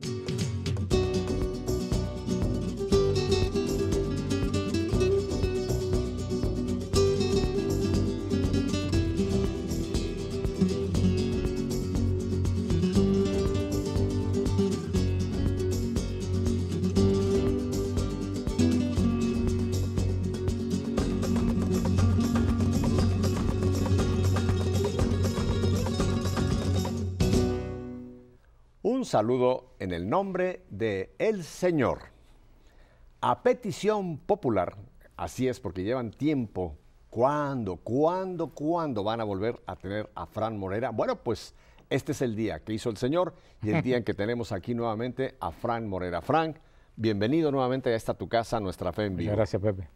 Thank you saludo en el nombre de el Señor. A petición popular, así es porque llevan tiempo, ¿cuándo, cuándo, cuándo van a volver a tener a Fran Morera? Bueno, pues este es el día que hizo el Señor y el día en que tenemos aquí nuevamente a Fran Morera. Fran, bienvenido nuevamente a esta tu casa, nuestra fe en vivo. Muchas gracias, Pepe.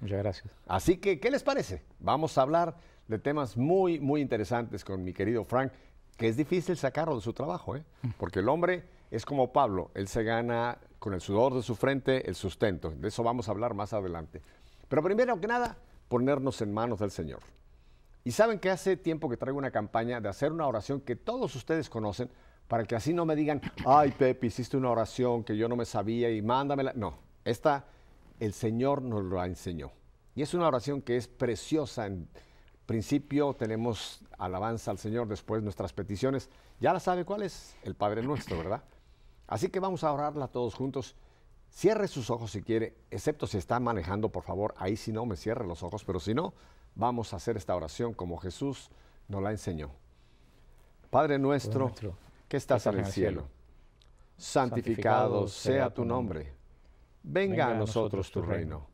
Muchas gracias. Así que, ¿qué les parece? Vamos a hablar de temas muy, muy interesantes con mi querido Frank que es difícil sacarlo de su trabajo, ¿eh? porque el hombre es como Pablo, él se gana con el sudor de su frente el sustento, de eso vamos a hablar más adelante. Pero primero que nada, ponernos en manos del Señor. Y saben que hace tiempo que traigo una campaña de hacer una oración que todos ustedes conocen, para que así no me digan, ay Pepe, hiciste una oración que yo no me sabía y mándamela. No, esta el Señor nos la enseñó. Y es una oración que es preciosa en, principio tenemos alabanza al Señor, después nuestras peticiones. Ya la sabe cuál es el Padre nuestro, ¿verdad? Así que vamos a orarla todos juntos. Cierre sus ojos si quiere, excepto si está manejando, por favor, ahí si no me cierre los ojos, pero si no, vamos a hacer esta oración como Jesús nos la enseñó. Padre nuestro, que estás en el cielo, santificado sea tu nombre. Venga a nosotros tu reino.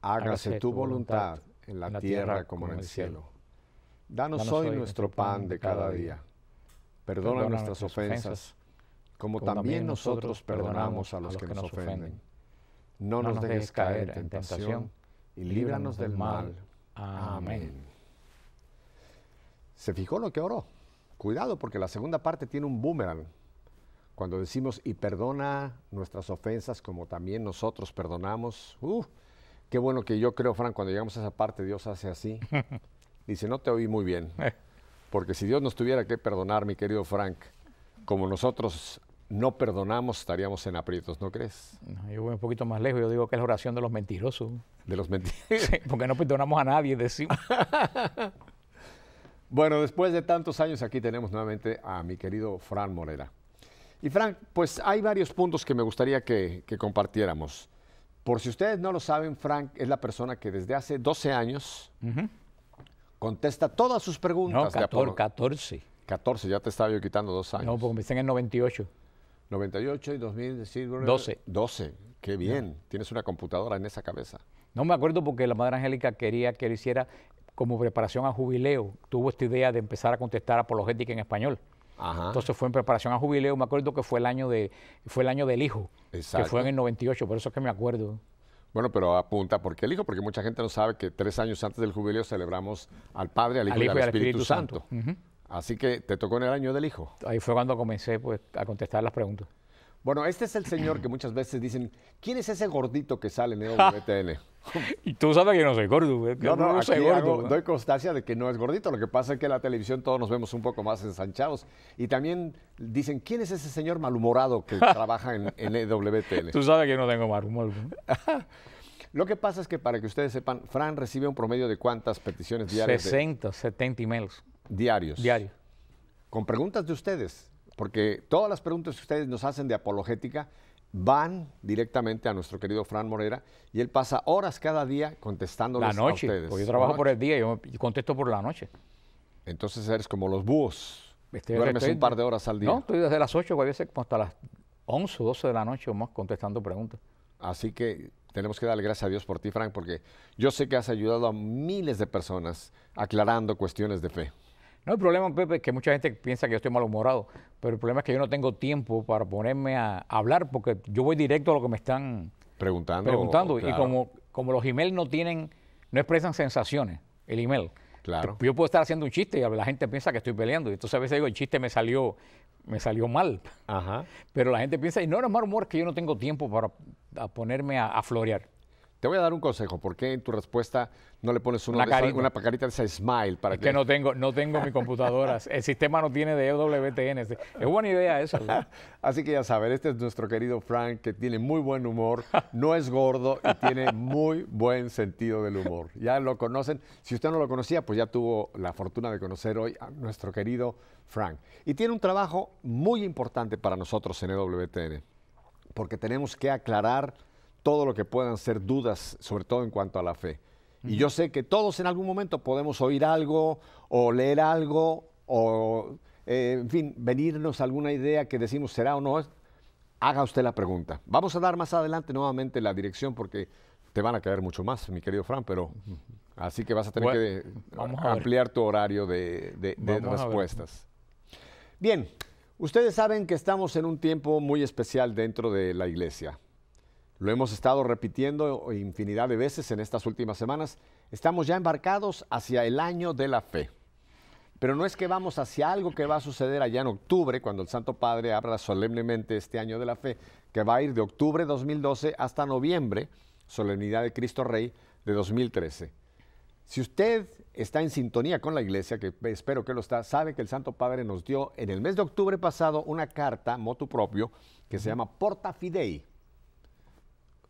Hágase tu voluntad en la, tierra, como en el cielo. Danos, hoy nuestro pan de cada día. Perdona, nuestras ofensas, como también nosotros perdonamos a los, que, nos ofenden. No nos dejes caer en tentación y líbranos del mal. Amén. ¿Se fijó lo que oró? Cuidado porque la segunda parte tiene un boomerang. Cuando decimos y perdona nuestras ofensas como también nosotros perdonamos, uh, Qué bueno que yo creo, Frank, cuando llegamos a esa parte, Dios hace así. Dice, no te oí muy bien. Eh. Porque si Dios nos tuviera que perdonar, mi querido Frank, como nosotros no perdonamos, estaríamos en aprietos, ¿no crees? yo voy un poquito más lejos, yo digo que es la oración de los mentirosos. De los mentirosos. porque no perdonamos a nadie, decimos. bueno, después de tantos años aquí tenemos nuevamente a mi querido Frank Morera. Y Frank, pues hay varios puntos que me gustaría que compartiéramos. Por si ustedes no lo saben, Frank es la persona que desde hace 12 años contesta todas sus preguntas. No, 14, 14. ya te estaba yo quitando dos años. No, porque empecé en el 98. 98 y 2000, 12. 12, qué bien. Tienes una computadora en esa cabeza. No me acuerdo porque la Madre Angélica quería que lo hiciera como preparación a jubileo. Tuvo esta idea de empezar a contestar apologética en español. Entonces fue en preparación al jubileo, me acuerdo que fue el año de fue el año del hijo, Exacto. que fue en el 98, por eso es que me acuerdo. Bueno, pero apunta, ¿por qué el hijo? Porque mucha gente no sabe que tres años antes del jubileo celebramos al Padre, al Hijo, al y, al Espíritu, Santo. Así que te tocó en el año del hijo. Ahí fue cuando comencé pues, a contestar las preguntas. Bueno, este es el señor que muchas veces dicen, ¿quién es ese gordito que sale en EWTN? y tú sabes que no soy gordo, No, no, soy gordo. doy constancia de que no es gordito. Lo que pasa es que en la televisión todos nos vemos un poco más ensanchados. Y también dicen, ¿quién es ese señor malhumorado que trabaja en, EWTN? E tú sabes que no tengo mal humor. Lo que pasa es que para que ustedes sepan, Fran recibe un promedio de cuántas peticiones diarias. 60, 70 emails. Diarios. Diario. Con preguntas de ustedes porque todas las preguntas que ustedes nos hacen de apologética van directamente a nuestro querido Fran Morera y él pasa horas cada día contestándoles la noche, a ustedes. Porque yo trabajo por el día, y contesto por la noche. Entonces eres como los búhos. Estoy, Duermes un par de horas al día. No, estoy desde las 8 a veces hasta las 11 o 12 de la noche o más contestando preguntas. Así que tenemos que darle gracias a Dios por ti, Frank, porque yo sé que has ayudado a miles de personas aclarando cuestiones de fe. No, el problema, Pepe, es que mucha gente piensa que yo estoy malhumorado, pero el problema es que yo no tengo tiempo para ponerme a hablar porque yo voy directo a lo que me están preguntando. Y como, los emails no tienen, no expresan sensaciones, el email. Claro. Yo puedo estar haciendo un chiste y la gente piensa que estoy peleando. Y entonces a veces digo, el chiste me salió, me salió mal. Ajá. Pero la gente piensa, y no, era mal humor, que yo no tengo tiempo para ponerme a florear. Te voy a dar un consejo. ¿Por qué en tu respuesta no le pones una, carita. una pacarita de esa smile? Para que... no tengo, no tengo mi computadora. El sistema no tiene de EWTN. Es buena idea eso. Así que ya saben, este es nuestro querido Frank, que tiene muy buen humor, no es gordo y tiene muy buen sentido del humor. Ya lo conocen. Si usted no lo conocía, pues ya tuvo la fortuna de conocer hoy a nuestro querido Frank. Y tiene un trabajo muy importante para nosotros en EWTN, porque tenemos que aclarar todo lo que puedan ser dudas, sobre todo en cuanto a la fe. Y yo sé que todos en algún momento podemos oír algo o leer algo o, eh, en fin, venirnos alguna idea que decimos será o no. Haga usted la pregunta. Vamos a dar más adelante nuevamente la dirección porque te van a caer mucho más, mi querido Fran, pero así que vas a tener que ampliar tu horario de respuestas. Bien, ustedes saben que estamos en un tiempo muy especial dentro de la iglesia. Lo hemos estado repitiendo infinidad de veces en estas últimas semanas. Estamos ya embarcados hacia el año de la fe. Pero no es que vamos hacia algo que va a suceder allá en octubre, cuando el Santo Padre abra solemnemente este año de la fe, que va a ir de octubre 2012 hasta noviembre, solemnidad de Cristo Rey de 2013. Si usted está en sintonía con la iglesia, que espero que lo está, sabe que el Santo Padre nos dio en el mes de octubre pasado una carta motu propio que se llama Porta Fidei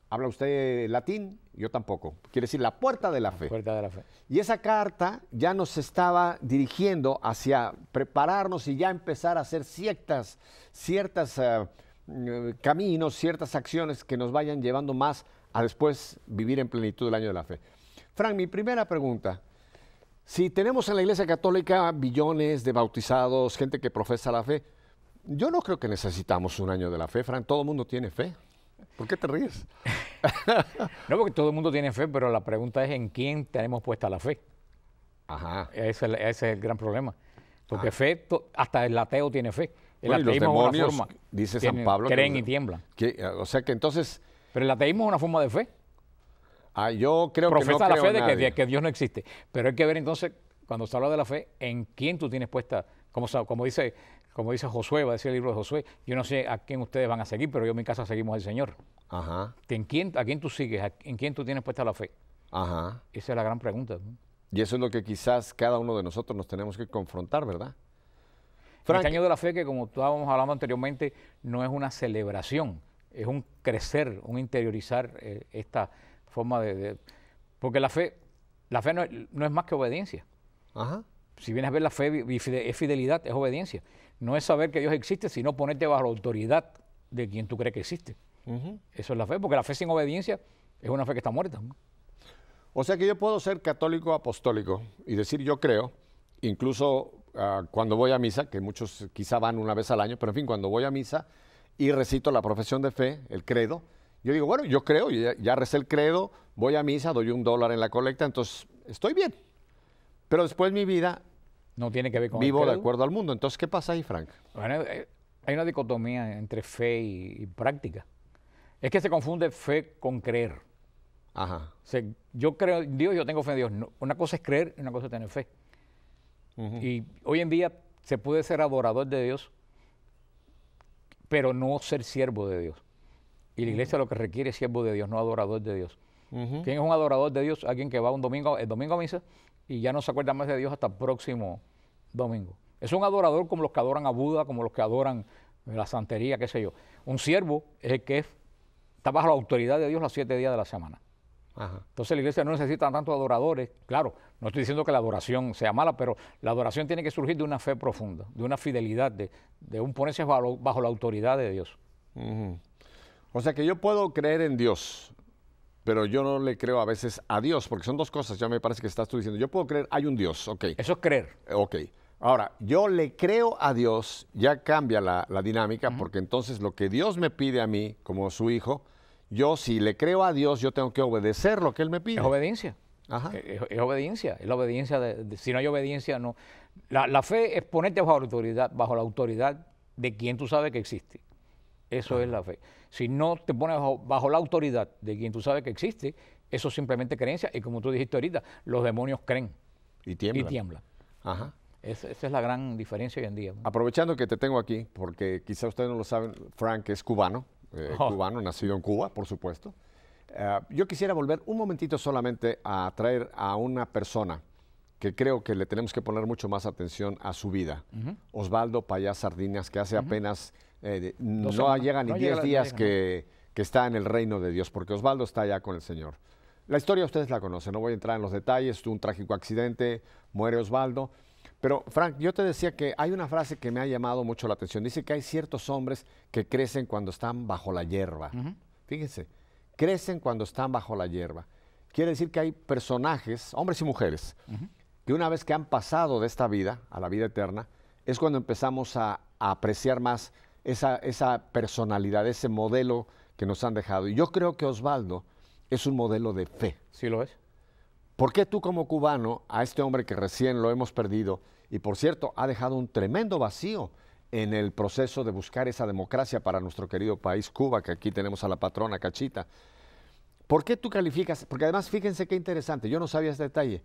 ¿Habla usted latín? Yo tampoco. Quiere decir la puerta de la, fe. Puerta de la fe. Y esa carta ya nos estaba dirigiendo hacia prepararnos y ya empezar a hacer ciertas, ciertas eh, mm, caminos, ciertas acciones que nos vayan llevando más a después vivir en plenitud el año de la fe. Frank, mi primera pregunta. Si tenemos en la Iglesia Católica billones de bautizados, gente que profesa la fe, yo no creo que necesitamos un año de la fe, Frank. Todo el mundo tiene fe. ¿Por qué te ríes? no, porque todo el mundo tiene fe, pero la pregunta es en quién tenemos puesta la fe. Ajá. Ese, es el gran problema. Porque ah. fe, hasta el ateo tiene fe. El ateísmo una forma. Dice San Pablo. Creen y tiemblan. o sea que entonces. Pero el ateísmo es una forma de fe. Ah, yo creo que no la fe de Que, que, Dios no existe. Pero hay que ver entonces, cuando se habla de la fe, en quién tú tienes puesta, como, como dice como dice Josué, va a decir el libro de Josué, yo no sé a quién ustedes van a seguir, pero yo en mi casa seguimos al Señor. Ajá. ¿En quién, ¿A quién tú sigues? ¿En quién tú tienes puesta la fe? Ajá. Esa es la gran pregunta. Y eso es lo que quizás cada uno de nosotros nos tenemos que confrontar, ¿verdad? El el este año de la fe, que como estábamos hablando anteriormente, no es una celebración, es un crecer, un interiorizar eh, esta forma de, Porque la fe, la fe no, no es más que obediencia. Ajá. Si vienes a ver la fe, es fidelidad, es obediencia no es saber que Dios existe, sino ponerte bajo la autoridad de quien tú crees que existe. Eso es la fe, porque la fe sin obediencia es una fe que está muerta. O sea que yo puedo ser católico apostólico y decir yo creo, incluso ah, cuando voy a misa, que muchos quizá van una vez al año, pero en fin, cuando voy a misa y recito la profesión de fe, el credo, yo digo, bueno, yo creo, ya, ya recé el credo, voy a misa, doy un dólar en la colecta, entonces estoy bien. Pero después mi vida no tiene que ver con Vivo de acuerdo al mundo. Entonces, ¿qué pasa ahí, Frank? Bueno, eh, hay una dicotomía entre fe y, práctica. Es que se confunde fe con creer. Ajá. yo creo en Dios, yo tengo fe en Dios. una cosa es creer y una cosa es tener fe. Y hoy en día se puede ser adorador de Dios, pero no ser siervo de Dios. Y la iglesia lo que requiere es siervo de Dios, no adorador de Dios. ¿Quién es un adorador de Dios? Alguien que va un domingo, el domingo a misa y ya no se acuerda más de Dios hasta el próximo Domingo. Es un adorador como los que adoran a Buda, como los que adoran eh, la santería, qué sé yo. Un siervo es el que está bajo la autoridad de Dios los siete días de la semana. Entonces la iglesia no necesita tantos adoradores. Claro, no estoy diciendo que la adoración sea mala, pero la adoración tiene que surgir de una fe profunda, de una fidelidad, de, un ponerse bajo, la autoridad de Dios. O sea que yo puedo creer en Dios, pero yo no le creo a veces a Dios, porque son dos cosas, ya me parece que estás tú diciendo, yo puedo creer, hay un Dios, ok. Eso es creer. Ok. Ahora, yo le creo a Dios, ya cambia la, dinámica, porque entonces lo que Dios me pide a mí como su hijo, yo si le creo a Dios, yo tengo que obedecer lo que Él me pide. Es obediencia. Ajá. Eh, es, obediencia, es la obediencia, de, si no hay obediencia, no. La, fe es ponerte bajo la autoridad, bajo la autoridad de quien tú sabes que existe. Eso es la fe. Si no te pones bajo, la autoridad de quien tú sabes que existe, eso es simplemente creencia y como tú dijiste ahorita, los demonios creen. Y tiemblan. Y Ajá. esa es la gran diferencia hoy en día. Aprovechando que te tengo aquí, porque quizá ustedes no lo saben, Frank es cubano, eh, oh. cubano, nacido en Cuba, por supuesto. Eh, yo quisiera volver un momentito solamente a traer a una persona que creo que le tenemos que poner mucho más atención a su vida. Osvaldo Payá Sardinas, que hace apenas eh, no, llegan ni 10 días que, está en el reino de Dios, porque Osvaldo está allá con el Señor. La historia ustedes la conocen, no voy a entrar en los detalles, tuvo un trágico accidente, muere Osvaldo. Pero Frank, yo te decía que hay una frase que me ha llamado mucho la atención. Dice que hay ciertos hombres que crecen cuando están bajo la hierba. Fíjense, crecen cuando están bajo la hierba. Quiere decir que hay personajes, hombres y mujeres, que una vez que han pasado de esta vida a la vida eterna, es cuando empezamos a apreciar más esa, personalidad, ese modelo que nos han dejado. Y yo creo que Osvaldo es un modelo de fe. Sí lo es. ¿Por qué tú como cubano, a este hombre que recién lo hemos perdido, y por cierto, ha dejado un tremendo vacío en el proceso de buscar esa democracia para nuestro querido país Cuba, que aquí tenemos a la patrona Cachita, ¿por qué tú calificas? Porque además, fíjense qué interesante, yo no sabía ese detalle.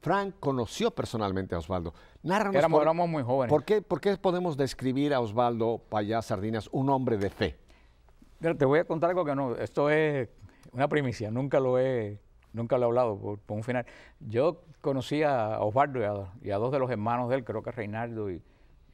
Frank conoció personalmente a Osvaldo. éramos, muy jóvenes. ¿por qué, podemos describir a Osvaldo Payá Sardinas un hombre de fe? te voy a contar algo que no, esto es una primicia, nunca lo he, nunca lo he hablado por, un final. Yo conocí a Osvaldo y a, dos de los hermanos de él, creo que Reinaldo y,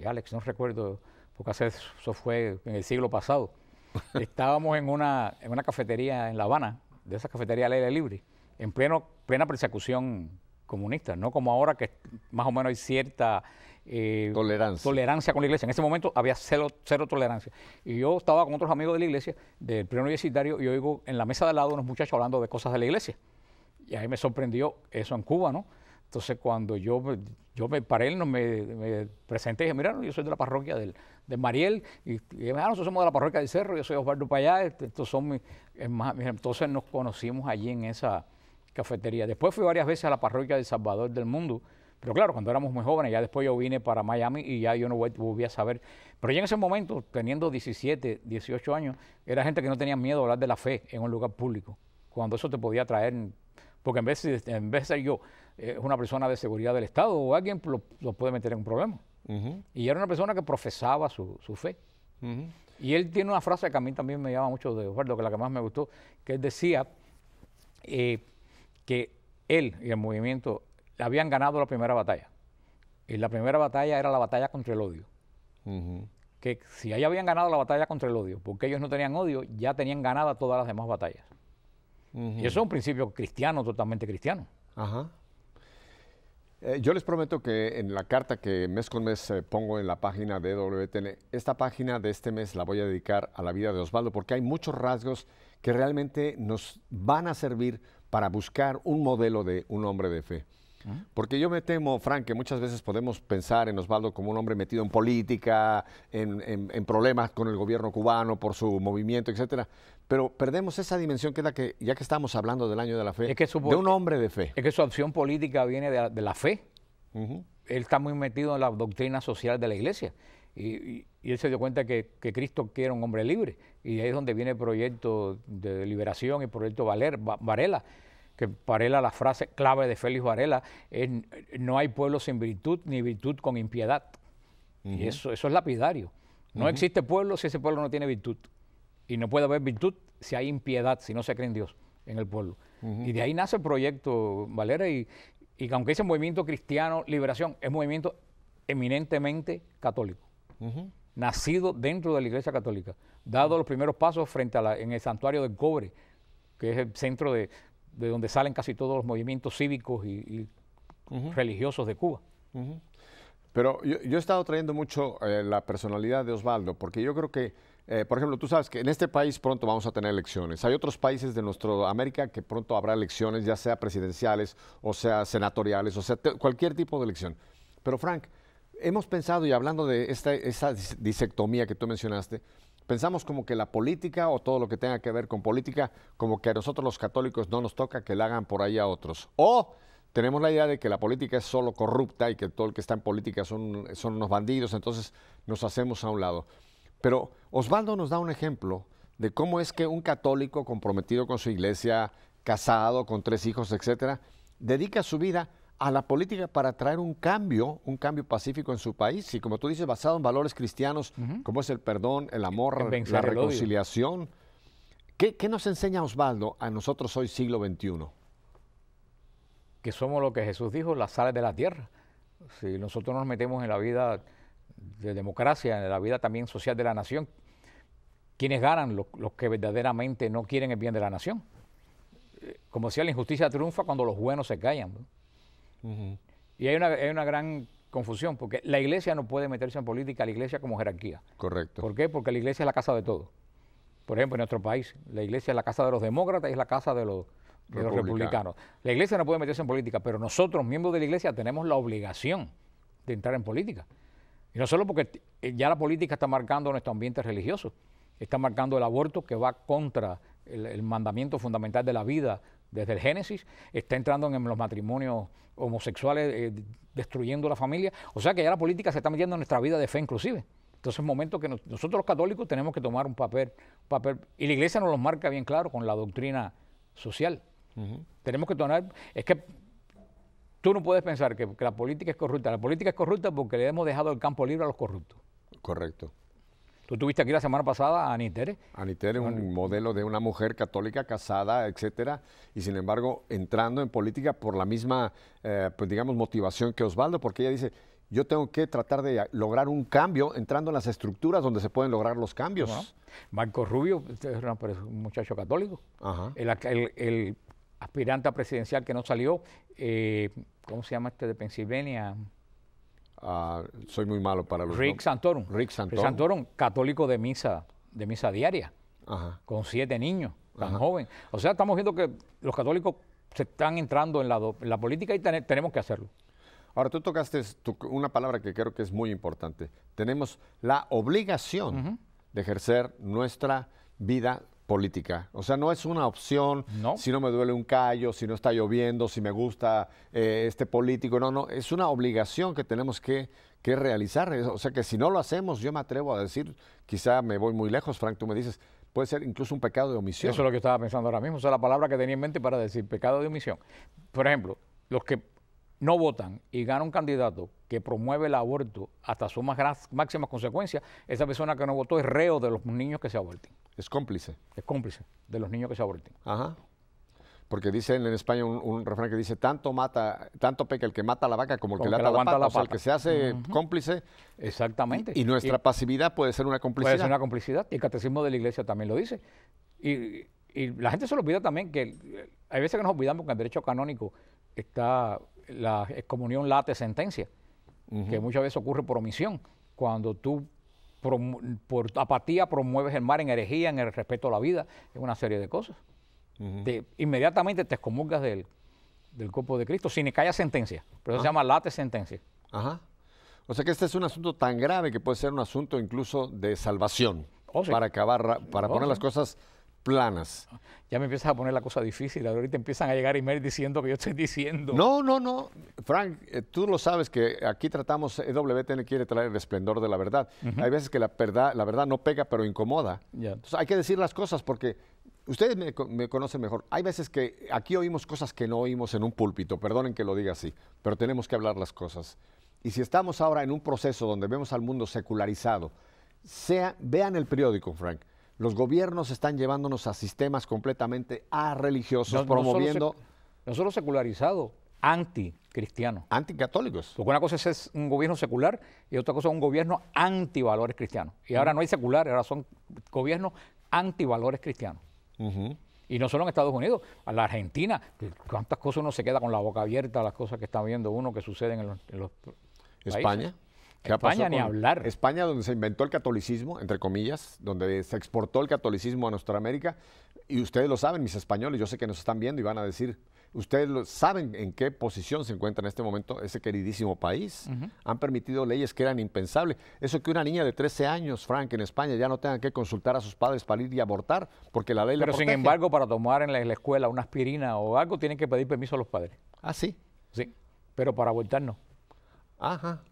Alex, no recuerdo, porque eso fue en el siglo pasado. Estábamos en una, una cafetería en La Habana, de esa cafetería al aire libre, en pleno, plena persecución comunistas, no como ahora que más o menos hay cierta eh, tolerancia. con la iglesia. En ese momento había cero, tolerancia. Y yo estaba con otros amigos de la iglesia, del primer universitario, y oigo en la mesa de al lado unos muchachos hablando de cosas de la iglesia. Y ahí me sorprendió eso en Cuba, ¿no? Entonces cuando yo, yo me paré, me, me presenté y dije, mira, yo soy de la parroquia del, de Mariel, y, y ah, nosotros somos de la parroquia del Cerro, yo soy Osvaldo Payá, este, estos son entonces nos conocimos allí en esa, cafetería. Después fui varias veces a la parroquia de Salvador del Mundo, pero claro, cuando éramos muy jóvenes, ya después yo vine para Miami y ya yo no volví a saber. Pero ya en ese momento, teniendo 17, 18 años, era gente que no tenía miedo a hablar de la fe en un lugar público, cuando eso te podía traer, porque en vez de, en vez ser yo, eh, una persona de seguridad del Estado o alguien lo, puede meter en un problema. Y era una persona que profesaba su, fe. Y él tiene una frase que a mí también me llama mucho de acuerdo, que la que más me gustó, que él decía, eh, que él y el movimiento habían ganado la primera batalla. Y la primera batalla era la batalla contra el odio. Que si ellos habían ganado la batalla contra el odio, porque ellos no tenían odio, ya tenían ganada todas las demás batallas. Y eso es un principio cristiano, totalmente cristiano. Ajá. Eh, yo les prometo que en la carta que mes con mes eh, pongo en la página de WTN, esta página de este mes la voy a dedicar a la vida de Osvaldo, porque hay muchos rasgos que realmente nos van a servir para buscar un modelo de un hombre de fe. Ah. Porque yo me temo, Frank, que muchas veces podemos pensar en Osvaldo como un hombre metido en política, en, problemas con el gobierno cubano por su movimiento, etcétera. Pero perdemos esa dimensión que es la que, ya que estamos hablando del año de la fe, de un hombre de fe. Es que su opción política viene de, la fe. Él está muy metido en la doctrina social de la iglesia. Y, él se dio cuenta que, Cristo quiere un hombre libre. Y ahí es donde viene el proyecto de liberación, el proyecto Valer, Varela, que Varela, la frase clave de Félix Varela, es no hay pueblo sin virtud ni virtud con impiedad. Y eso, eso es lapidario. No existe pueblo si ese pueblo no tiene virtud. Y no puede haber virtud si hay impiedad, si no se cree en Dios, en el pueblo. Y de ahí nace el proyecto Valera y, aunque ese movimiento cristiano, liberación, es un movimiento eminentemente católico nacido dentro de la Iglesia Católica, dado los primeros pasos frente a la, en el santuario del cobre, que es el centro de, donde salen casi todos los movimientos cívicos y, religiosos de Cuba. Pero yo, he estado trayendo mucho eh, la personalidad de Osvaldo, porque yo creo que, eh, por ejemplo, tú sabes que en este país pronto vamos a tener elecciones. Hay otros países de nuestra América que pronto habrá elecciones, ya sea presidenciales, o sea senatoriales, o sea cualquier tipo de elección. Pero Frank, hemos pensado, y hablando de esta, disectomía que tú mencionaste, pensamos como que la política o todo lo que tenga que ver con política, como que a nosotros los católicos no nos toca que la hagan por ahí a otros. O tenemos la idea de que la política es solo corrupta y que todo el que está en política son, son unos bandidos, entonces nos hacemos a un lado. Pero Osvaldo nos da un ejemplo de cómo es que un católico comprometido con su iglesia, casado, con tres hijos, etcétera, dedica su vida a la política para traer un cambio, un cambio pacífico en su país. Y como tú dices, basado en valores cristianos, como es el perdón, el amor, la reconciliación. ¿Qué, nos enseña Osvaldo a nosotros hoy siglo XXI? Que somos lo que Jesús dijo, las sales de la tierra. Si nosotros nos metemos en la vida de democracia, en la vida también social de la nación, ¿quiénes ganan? Los, que verdaderamente no quieren el bien de la nación. Eh, como decía, la injusticia triunfa cuando los buenos se callan. Y hay una, hay una gran confusión, porque la iglesia no puede meterse en política, la iglesia como jerarquía. Correcto. ¿Por qué? Porque la iglesia es la casa de todo. Por ejemplo, en nuestro país, la iglesia es la casa de los demócratas y es la casa de los, republicanos. La iglesia no puede meterse en política, pero nosotros, miembros de la iglesia, tenemos la obligación de entrar en política. Y no solo porque eh, ya la política está marcando nuestro ambiente religioso, está marcando el aborto que va contra el, el mandamiento fundamental de la vida desde el Génesis, está entrando en los matrimonios homosexuales, eh, destruyendo la familia. O sea que ya la política se está metiendo en nuestra vida de fe inclusive. Entonces es momento que nosotros los católicos tenemos que tomar un papel, papel, y la iglesia nos lo marca bien claro con la doctrina social. Tenemos que tomar, es que tú no puedes pensar que la política es corrupta. La política es corrupta porque le hemos dejado el campo libre a los corruptos. Correcto. Tú tuviste aquí la semana pasada a Anitere. Anitere es un modelo de una mujer católica casada, etcétera, y sin embargo entrando en política por la misma, eh, pues digamos, motivación que Osvaldo, porque ella dice, yo tengo que tratar de lograr un cambio entrando en las estructuras donde se pueden lograr los cambios. Marco Rubio es un muchacho católico. El, aspirante a presidencial que no salió, eh, ¿cómo se llama este de Pensilvania? Ah, soy muy malo para los Rick Santorum. Rick Santorum. Rick Santorum, católico de misa, de misa diaria, con siete niños, tan joven. O sea, estamos viendo que los católicos se están entrando en la, política y tenemos que hacerlo. Ahora, tú tocaste una palabra que creo que es muy importante. Tenemos la obligación de ejercer nuestra vida política. O sea, no es una opción si no me duele un callo, si no está lloviendo, si me gusta eh, este político. No, no, es una obligación que tenemos que, que realizar. O sea, que si no lo hacemos, yo me atrevo a decir, quizá me voy muy lejos, Frank, tú me dices, puede ser incluso un pecado de omisión. Eso es lo que estaba pensando ahora mismo, o sea, la palabra que tenía en mente para decir pecado de omisión. Por ejemplo, los que no votan y gana un candidato que promueve el aborto hasta su más máximas consecuencias, esa persona que no votó es reo de los niños que se aborten. Es cómplice. Es cómplice de los niños que se aborten. Ajá. Porque dicen en España un, refrán que dice, tanto mata, tanto peca el que mata la vaca como el que, le la, la pata. O sea, el que se hace cómplice. Exactamente. Y, nuestra pasividad puede ser una complicidad. Puede ser una complicidad. El catecismo de la iglesia también lo dice. Y, y la gente se lo olvida también que hay veces que nos olvidamos que el derecho canónico está la excomunión late sentencia, que muchas veces ocurre por omisión, cuando tú por apatía promueves el mar en herejía, en el respeto a la vida, en una serie de cosas. inmediatamente te excomulgas del, del cuerpo de Cristo, sin que haya sentencia. Pero eso se ah. llama late sentencia. Ajá. O sea que este es un asunto tan grave que puede ser un asunto incluso de salvación. Oh, para acabar, para oh, poner las cosas planas. Ya me empiezas a poner la cosa difícil. Ahorita empiezan a llegar y emails diciendo que yo estoy diciendo. No, no, no. Frank, eh, tú lo sabes que aquí tratamos, eh, WTN quiere traer el esplendor de la verdad. Hay veces que la verdad, la verdad no pega, pero incomoda. Entonces hay que decir las cosas porque ustedes me, me, conocen mejor. Hay veces que aquí oímos cosas que no oímos en un púlpito. Perdonen que lo diga así, pero tenemos que hablar las cosas. Y si estamos ahora en un proceso donde vemos al mundo secularizado, sea, vean el periódico, Frank los gobiernos están llevándonos a sistemas completamente a religiosos, promoviendo... No solo, secularizados, anticristianos. Anticatólicos. Porque una cosa es, un gobierno secular y otra cosa es un gobierno antivalores cristianos. Y ahora no hay secular, ahora son gobiernos antivalores cristianos. Y no solo en Estados Unidos, en la Argentina, cuántas cosas uno se queda con la boca abierta, a las cosas que está viendo uno que suceden en los, España. España ni hablar. España, donde se inventó el catolicismo, entre comillas, donde se exportó el catolicismo a nuestra América. Y ustedes lo saben, mis españoles, yo sé que nos están viendo y van a decir, ustedes lo, saben en qué posición se encuentra en este momento ese queridísimo país. Han permitido leyes que eran impensables. Eso que una niña de 13 años, Frank, en España ya no tenga que consultar a sus padres para ir y abortar, porque la ley Pero sin embargo, para tomar en la, escuela una aspirina o algo, tienen que pedir permiso a los padres. Ah, sí. Sí, pero para abortar no. Ajá.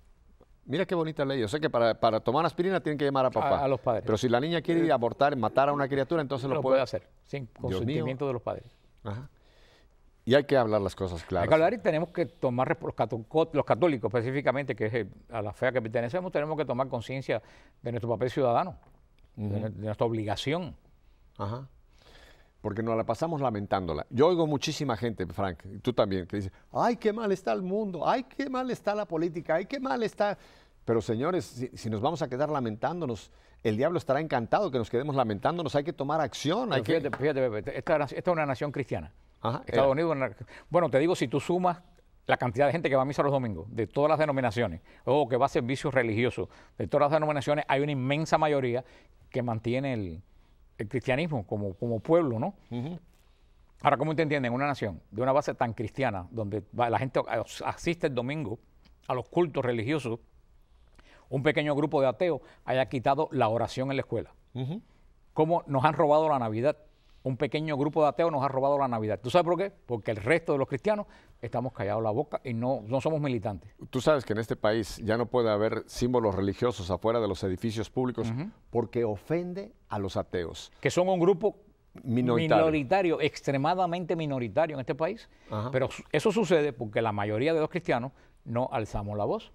Mira qué bonita ley. Yo sé que para, tomar aspirina tienen que llamar a papá. A, los padres. Pero si la niña quiere abortar, matar a una criatura, entonces lo, lo puede... hacer, sin consentimiento de los padres. Ajá. Y hay que hablar las cosas claras. Hay hablar y tenemos que tomar, los, católicos, específicamente, que es eh, a la fea que pertenecemos, tenemos que tomar conciencia de nuestro papel ciudadano, de, nuestra obligación. Ajá porque nos la pasamos lamentándola. Yo oigo muchísima gente, Frank, y tú también, que dice, ay, qué mal está el mundo, ay, qué mal está la política, ay, qué mal está... Pero señores, si, nos vamos a quedar lamentándonos, el diablo estará encantado que nos quedemos lamentándonos, hay que tomar acción. Hay fíjate, fíjate, esta, es una nación cristiana. Estados eh. Unidos, bueno, te digo, si tú sumas la cantidad de gente que va a misa los domingos, de todas las denominaciones, o que va a servicios religiosos, de todas las denominaciones, hay una inmensa mayoría que mantiene el, el cristianismo como, como pueblo, ¿no? Ahora, ¿cómo te entienden? Una nación de una base tan cristiana, donde la gente asiste el domingo a los cultos religiosos, un pequeño grupo de ateos haya quitado la oración en la escuela. ¿Cómo nos han robado la Navidad? un pequeño grupo de ateos nos ha robado la Navidad. ¿Tú sabes por qué? Porque el resto de los cristianos estamos callados la boca y no, no somos militantes. Tú sabes que en este país ya no puede haber símbolos religiosos afuera de los edificios públicos porque ofende a los ateos. Que son un grupo minoritario, extremadamente minoritario en este país. Pero eso sucede porque la mayoría de los cristianos no alzamos la voz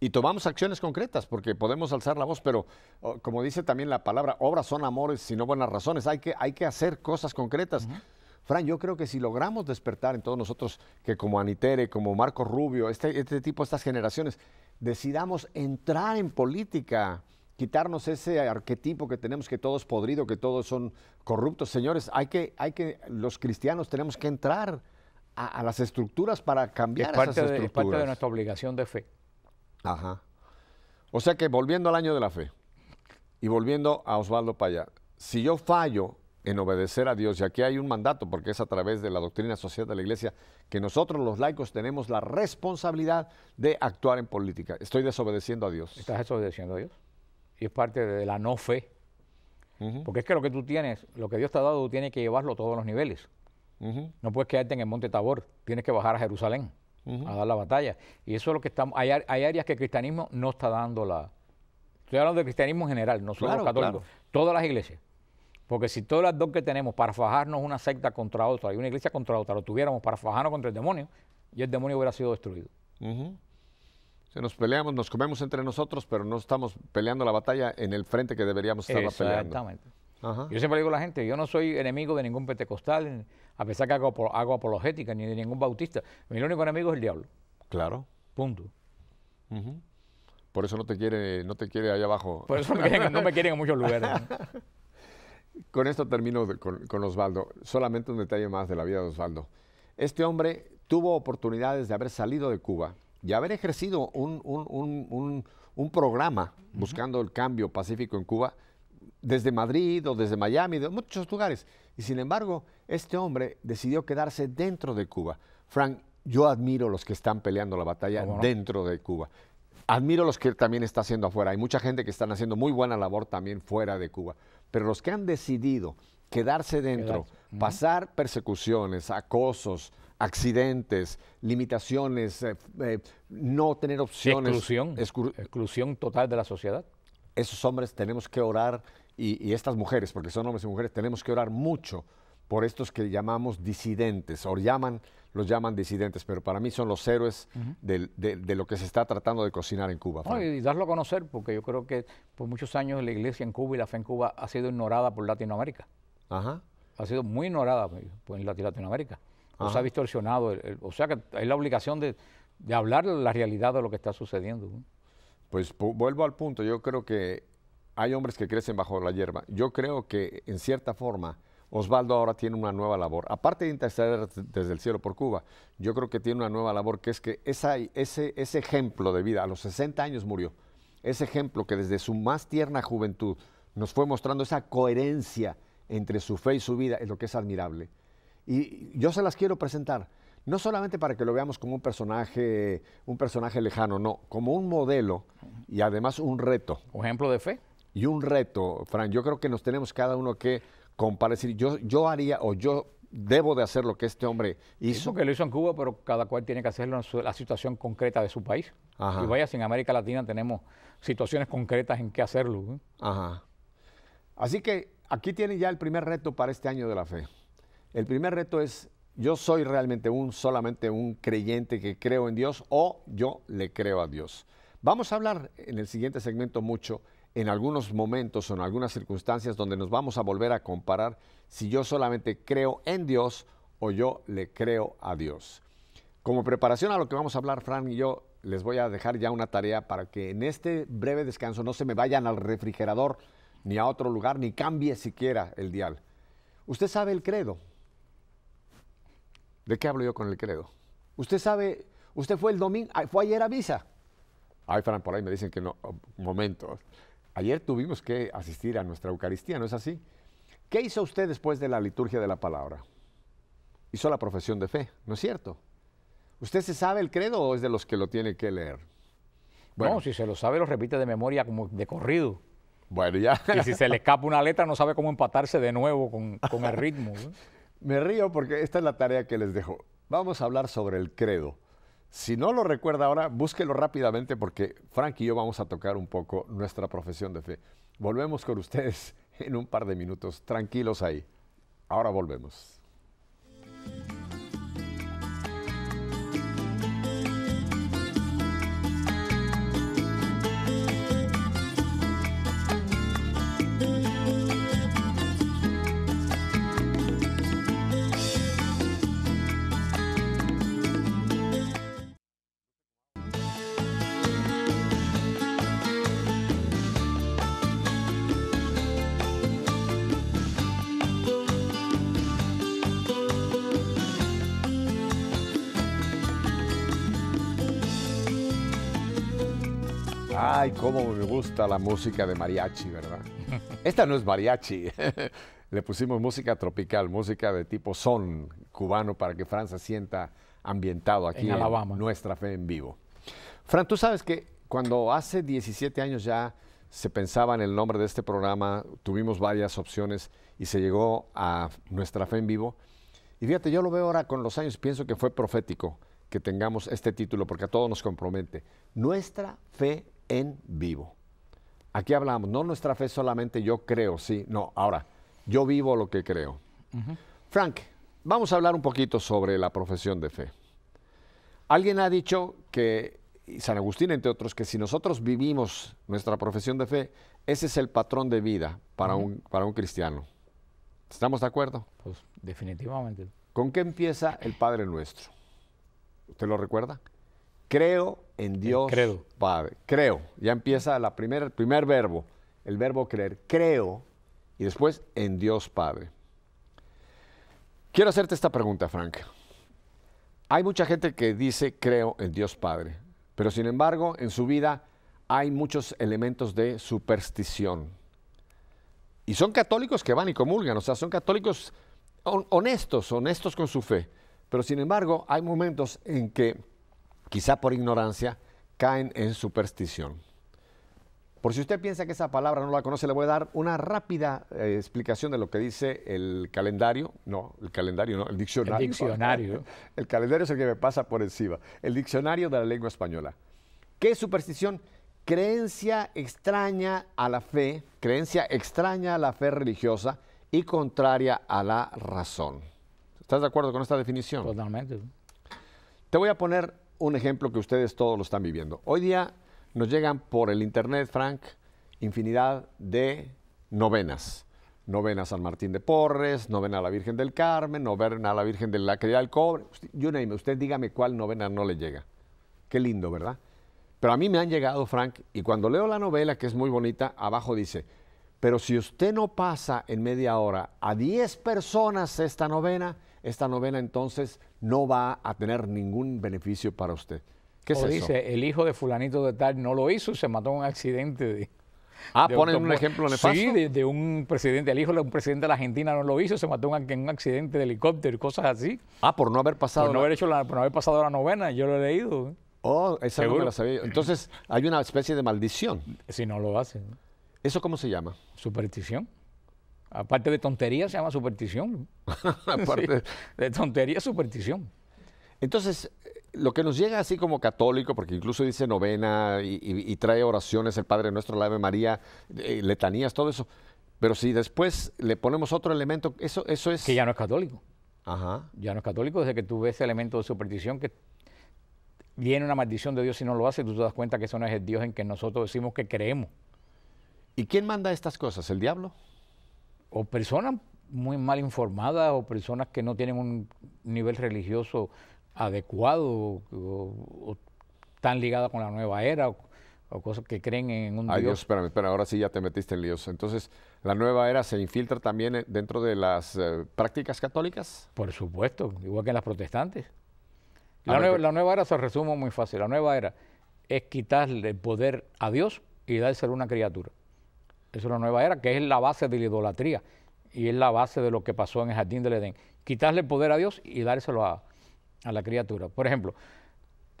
y tomamos acciones concretas, porque podemos alzar la voz, pero oh, como dice también la palabra, obras son amores, sino buenas razones. Hay que, hay que hacer cosas concretas. Fran, yo creo que si logramos despertar en todos nosotros, que como Anitere, como Marco Rubio, este, este tipo, estas generaciones, decidamos entrar en política, quitarnos ese arquetipo que tenemos que todo es podrido, que todos son corruptos. Señores, hay que, hay que, los cristianos tenemos que entrar a, las estructuras para cambiar esas es parte de nuestra obligación de fe. Ajá. O sea que volviendo al año de la fe y volviendo a Osvaldo Paya, si yo fallo en obedecer a Dios, y aquí hay un mandato, porque es a través de la doctrina social de la Iglesia, que nosotros los laicos tenemos la responsabilidad de actuar en política. Estoy desobedeciendo a Dios. Estás desobedeciendo a Dios. Y es parte de la no fe. Porque es que lo que tú tienes, lo que Dios te ha dado, tú tienes que llevarlo a todos los niveles. No puedes quedarte en el Monte Tabor, tienes que bajar a Jerusalén a dar la batalla. Y eso es lo que estamos. Hay, hay áreas que el cristianismo no está dando la. Estoy hablando del cristianismo en general, no solo los católicos, todas las iglesias. Porque si todas las dos que tenemos para fajarnos una secta contra otra y una iglesia contra otra lo tuviéramos para fajarnos contra el demonio, y el demonio hubiera sido destruido. Se nos peleamos, nos comemos entre nosotros, pero no estamos peleando la batalla en el frente que deberíamos estar peleando. Exactamente. Yo siempre digo a la gente, yo no soy enemigo de ningún pentecostal, a pesar que hago, apologética, ni de ningún bautista. Mi único enemigo es el diablo. Claro. Punto. Por eso no te quiere, no te quiere allá abajo. Por eso no me quieren en muchos lugares. con esto termino con, Osvaldo. Solamente un detalle más de la vida de Osvaldo. Este hombre tuvo oportunidades de haber salido de Cuba y haber ejercido un, programa buscando el cambio pacífico en Cuba desde Madrid o desde Miami, de muchos lugares. Y sin embargo, este hombre decidió quedarse dentro de Cuba. Frank, yo admiro los que están peleando la batalla dentro de Cuba. Admiro los que también está haciendo afuera. Hay mucha gente que están haciendo muy buena labor también fuera de Cuba. Pero los que han decidido quedarse dentro, pasar persecuciones, acosos, accidentes, limitaciones, eh, eh, no tener opciones. Exclusión. Exclusión total de la sociedad esos hombres tenemos que orar y, estas mujeres, porque son hombres y mujeres, tenemos que orar mucho por estos que llamamos disidentes, o llaman, los llaman disidentes, pero para mí son los héroes de, lo que se está tratando de cocinar en Cuba. y darlo a conocer, porque yo creo que por muchos años la iglesia en Cuba y la fe en Cuba ha sido ignorada por Latinoamérica. Ajá. Ha sido muy ignorada por Latinoamérica. O ha distorsionado. o sea que hay la obligación de, hablar la realidad de lo que está sucediendo. Pues vuelvo al punto, yo creo que hay hombres que crecen bajo la hierba. Yo creo que en cierta forma Osvaldo ahora tiene una nueva labor. Aparte de interceder desde el cielo por Cuba, yo creo que tiene una nueva labor que es que ese, ese ejemplo de vida, a los 60 años murió, ese ejemplo que desde su más tierna juventud nos fue mostrando esa coherencia entre su fe y su vida es lo que es admirable. Y yo se las quiero presentar no solamente para que lo veamos como un personaje, un personaje lejano, no, como un modelo y además un reto. Un ejemplo de fe. Y un reto, Fran. Yo creo que nos tenemos cada uno que comparecer. Yo, yo haría o yo debo de hacer lo que este hombre hizo. Eso que lo hizo en Cuba, pero cada cual tiene que hacerlo en la situación concreta de su país. Y vaya, si en América Latina tenemos situaciones concretas en qué hacerlo. ¿eh? Ajá. Así que aquí tiene ya el primer reto para este año de la fe. El primer reto es yo soy realmente un solamente un creyente que creo en Dios o yo le creo a Dios. Vamos a hablar en el siguiente segmento mucho en algunos momentos o en algunas circunstancias donde nos vamos a volver a comparar si yo solamente creo en Dios o yo le creo a Dios. Como preparación a lo que vamos a hablar, Fran y yo les voy a dejar ya una tarea para que en este breve descanso no se me vayan al refrigerador ni a otro lugar, ni cambie siquiera el dial. Usted sabe el credo, ¿De qué hablo yo con el credo? Usted sabe, usted fue el domingo, fue ayer a misa. Ay, Fran, por ahí me dicen que no. Oh, Momentos. Ayer tuvimos que asistir a nuestra Eucaristía, ¿no es así? ¿Qué hizo usted después de la liturgia de la palabra? Hizo la profesión de fe, ¿no es cierto? ¿Usted se sabe el credo o es de los que lo tiene que leer? Bueno, si se lo sabe, lo repite de memoria como de corrido. Bueno, ya. Y si se le escapa una letra, no sabe cómo empatarse de nuevo con, el ritmo. Me río porque esta es la tarea que les dejo. Vamos a hablar sobre el credo. Si no lo recuerda ahora, búsquelo rápidamente porque Frank y yo vamos a tocar un poco nuestra profesión de fe. Volvemos con ustedes en un par de minutos. Tranquilos ahí. Ahora volvemos. Ay, cómo me gusta la música de mariachi, ¿verdad? Esta no es mariachi. Le pusimos música tropical, música de tipo son cubano para que Fran se sienta ambientado aquí en, nuestra fe en vivo. Fran, tú sabes que cuando hace 17 años ya se pensaba en el nombre de este programa, tuvimos varias opciones y se llegó a nuestra fe en vivo. Y fíjate, yo lo veo ahora con los años, pienso que fue profético que tengamos este título porque a todos nos compromete. Nuestra fe en vivo. Aquí hablamos, no nuestra fe solamente yo creo, sí, no, ahora, yo vivo lo que creo. Frank, vamos a hablar un poquito sobre la profesión de fe. Alguien ha dicho que, San Agustín entre otros, que si nosotros vivimos nuestra profesión de fe, ese es el patrón de vida para, un, para un cristiano. ¿Estamos de acuerdo? Pues definitivamente. ¿Con qué empieza el Padre Nuestro? ¿Usted lo recuerda? Creo en Dios Padre. Creo. Ya empieza la el primer verbo, el verbo creer. Creo y después en Dios Padre. Quiero hacerte esta pregunta, Frank. Hay mucha gente que dice creo en Dios Padre, pero sin embargo en su vida hay muchos elementos de superstición. Y son católicos que van y comulgan, o sea, son católicos honestos, honestos con su fe. Pero sin embargo hay momentos en que quizá por ignorancia, caen en superstición. Por si usted piensa que esa palabra no la conoce, le voy a dar una rápida eh, explicación de lo que dice el calendario. No, el calendario no, el diccionario. El diccionario. el calendario es el que me pasa por encima. El diccionario de la lengua española. ¿Qué es superstición? Creencia extraña a la fe, creencia extraña a la fe religiosa y contraria a la razón. ¿Estás de acuerdo con esta definición? Totalmente. Te voy a poner un ejemplo que ustedes todos lo están viviendo. Hoy día nos llegan por el Internet, Frank, infinidad de novenas. Novena a San Martín de Porres, novena a la Virgen del Carmen, novena a la Virgen de la Y del Cobre. Usted, usted dígame cuál novena no le llega. Qué lindo, ¿verdad? Pero a mí me han llegado, Frank, y cuando leo la novela, que es muy bonita, abajo dice, pero si usted no pasa en media hora a 10 personas esta novena, esta novena entonces no va a tener ningún beneficio para usted. ¿Qué es dice, el hijo de fulanito de tal no lo hizo, se mató en un accidente. De, ah, ponen un ejemplo nefasto. Sí, de, un presidente, el hijo de un presidente de la Argentina no lo hizo, se mató en un accidente de helicóptero, cosas así. Ah, por no haber pasado. Por no haber, hecho la, no haber pasado la novena, yo lo he leído. Oh, esa ¿Seguro? no la sabía. Entonces, hay una especie de maldición. Si no lo hacen. ¿Eso cómo se llama? Superstición. Aparte de tontería se llama superstición. Aparte de tontería, superstición. Entonces, lo que nos llega así como católico, porque incluso dice novena y, trae oraciones, el Padre Nuestro, la Ave María, eh, letanías, todo eso. Pero si después le ponemos otro elemento, eso, eso es... Que ya no es católico. Ajá. Ya no es católico desde que tú ves ese elemento de superstición que viene una maldición de Dios si no lo hace, tú te das cuenta que eso no es el Dios en que nosotros decimos que creemos. ¿Y quién manda estas cosas? ¿El diablo? o personas muy mal informadas o personas que no tienen un nivel religioso adecuado o, tan ligada con la nueva era o, cosas que creen en un Dios. Dios, espérame, espérame, ahora sí ya te metiste en líos. Entonces, ¿la nueva era se infiltra también eh, dentro de las eh, prácticas católicas? Por supuesto, igual que en las protestantes. La, nueva, la nueva era se resume muy fácil. La nueva era es quitarle poder a Dios y dárselo a una criatura es una nueva era, que es la base de la idolatría y es la base de lo que pasó en el jardín del Edén. Quitarle el poder a Dios y dárselo a, la criatura. Por ejemplo,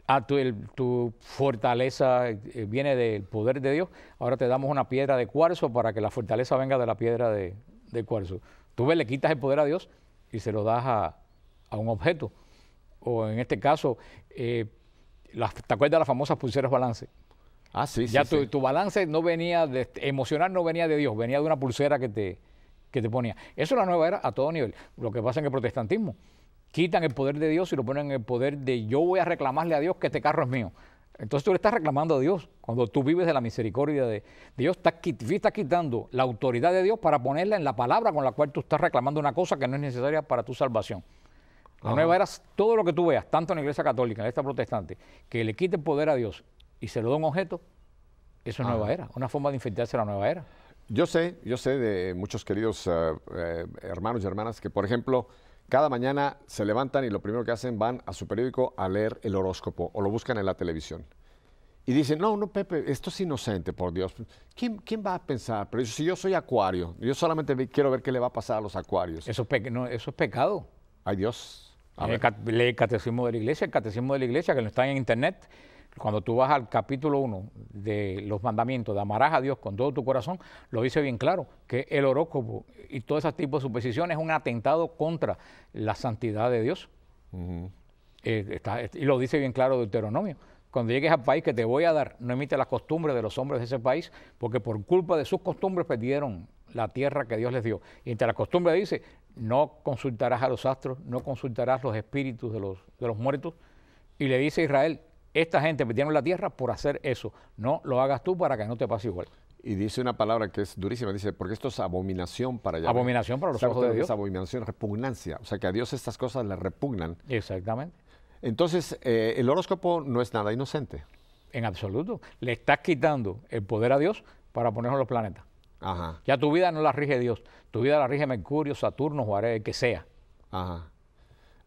ah, tu, fortaleza eh, eh, viene del poder de Dios, ahora te damos una piedra de cuarzo para que la fortaleza venga de la piedra de, cuarzo. Tú le quitas el poder a Dios y se lo das a, un objeto. O en este caso, eh, la, ¿te acuerdas de las famosas pulseras balance? Ah, ya tu, balance no venía de, emocional no venía de Dios, venía de una pulsera que te, te ponía. Eso es la nueva era a todo nivel. Lo que pasa en el protestantismo, quitan el poder de Dios y lo ponen en el poder de yo voy a reclamarle a Dios que este carro es mío. Entonces tú le estás reclamando a Dios. Cuando tú vives de la misericordia de Dios, estás, estás quitando la autoridad de Dios para ponerla en la palabra con la cual tú estás reclamando una cosa que no es necesaria para tu salvación. La nueva era, todo lo que tú veas, tanto en la iglesia católica, en esta protestante, que le quite el poder a Dios y se lo da un objeto, eso es una ah. nueva era, una forma de infectarse a la nueva era. Yo sé, yo sé de muchos queridos eh, eh, hermanos y hermanas que, por ejemplo, cada mañana se levantan y lo primero que hacen van a su periódico a leer el horóscopo o lo buscan en la televisión. Y dicen, no, no, Pepe, esto es inocente, por Dios. ¿Quién, quién va a pensar? Pero si yo soy acuario, yo solamente quiero ver qué le va a pasar a los acuarios. Eso, es no, eso es pecado. Ay Dios. A lee el catecismo de la iglesia, el catecismo de la iglesia, que no está en internet cuando tú vas al capítulo 1 de los mandamientos, de amarás a Dios con todo tu corazón, lo dice bien claro, que el horóscopo y todo ese tipo de supersticiones es un atentado contra la santidad de Dios. Eh, y lo dice bien claro Deuteronomio. Cuando llegues al país que te voy a dar, no emite las costumbres de los hombres de ese país, porque por culpa de sus costumbres perdieron la tierra que Dios les dio. Y entre las costumbres dice, no consultarás a los astros, no consultarás los espíritus de los, de los muertos. Y le dice Israel, esta gente metieron la tierra por hacer eso. No lo hagas tú para que no te pase igual. Y dice una palabra que es durísima, dice, porque esto es abominación para Dios. Abominación para los ojos de Dios. Es abominación, repugnancia. O sea, que a Dios estas cosas le repugnan. Exactamente. Entonces, eh, el horóscopo no es nada inocente. En absoluto. Le estás quitando el poder a Dios para ponerlo los planetas. Ajá. Ya tu vida no la rige Dios. Tu vida la rige Mercurio, Saturno, Juárez, el que sea. Ajá.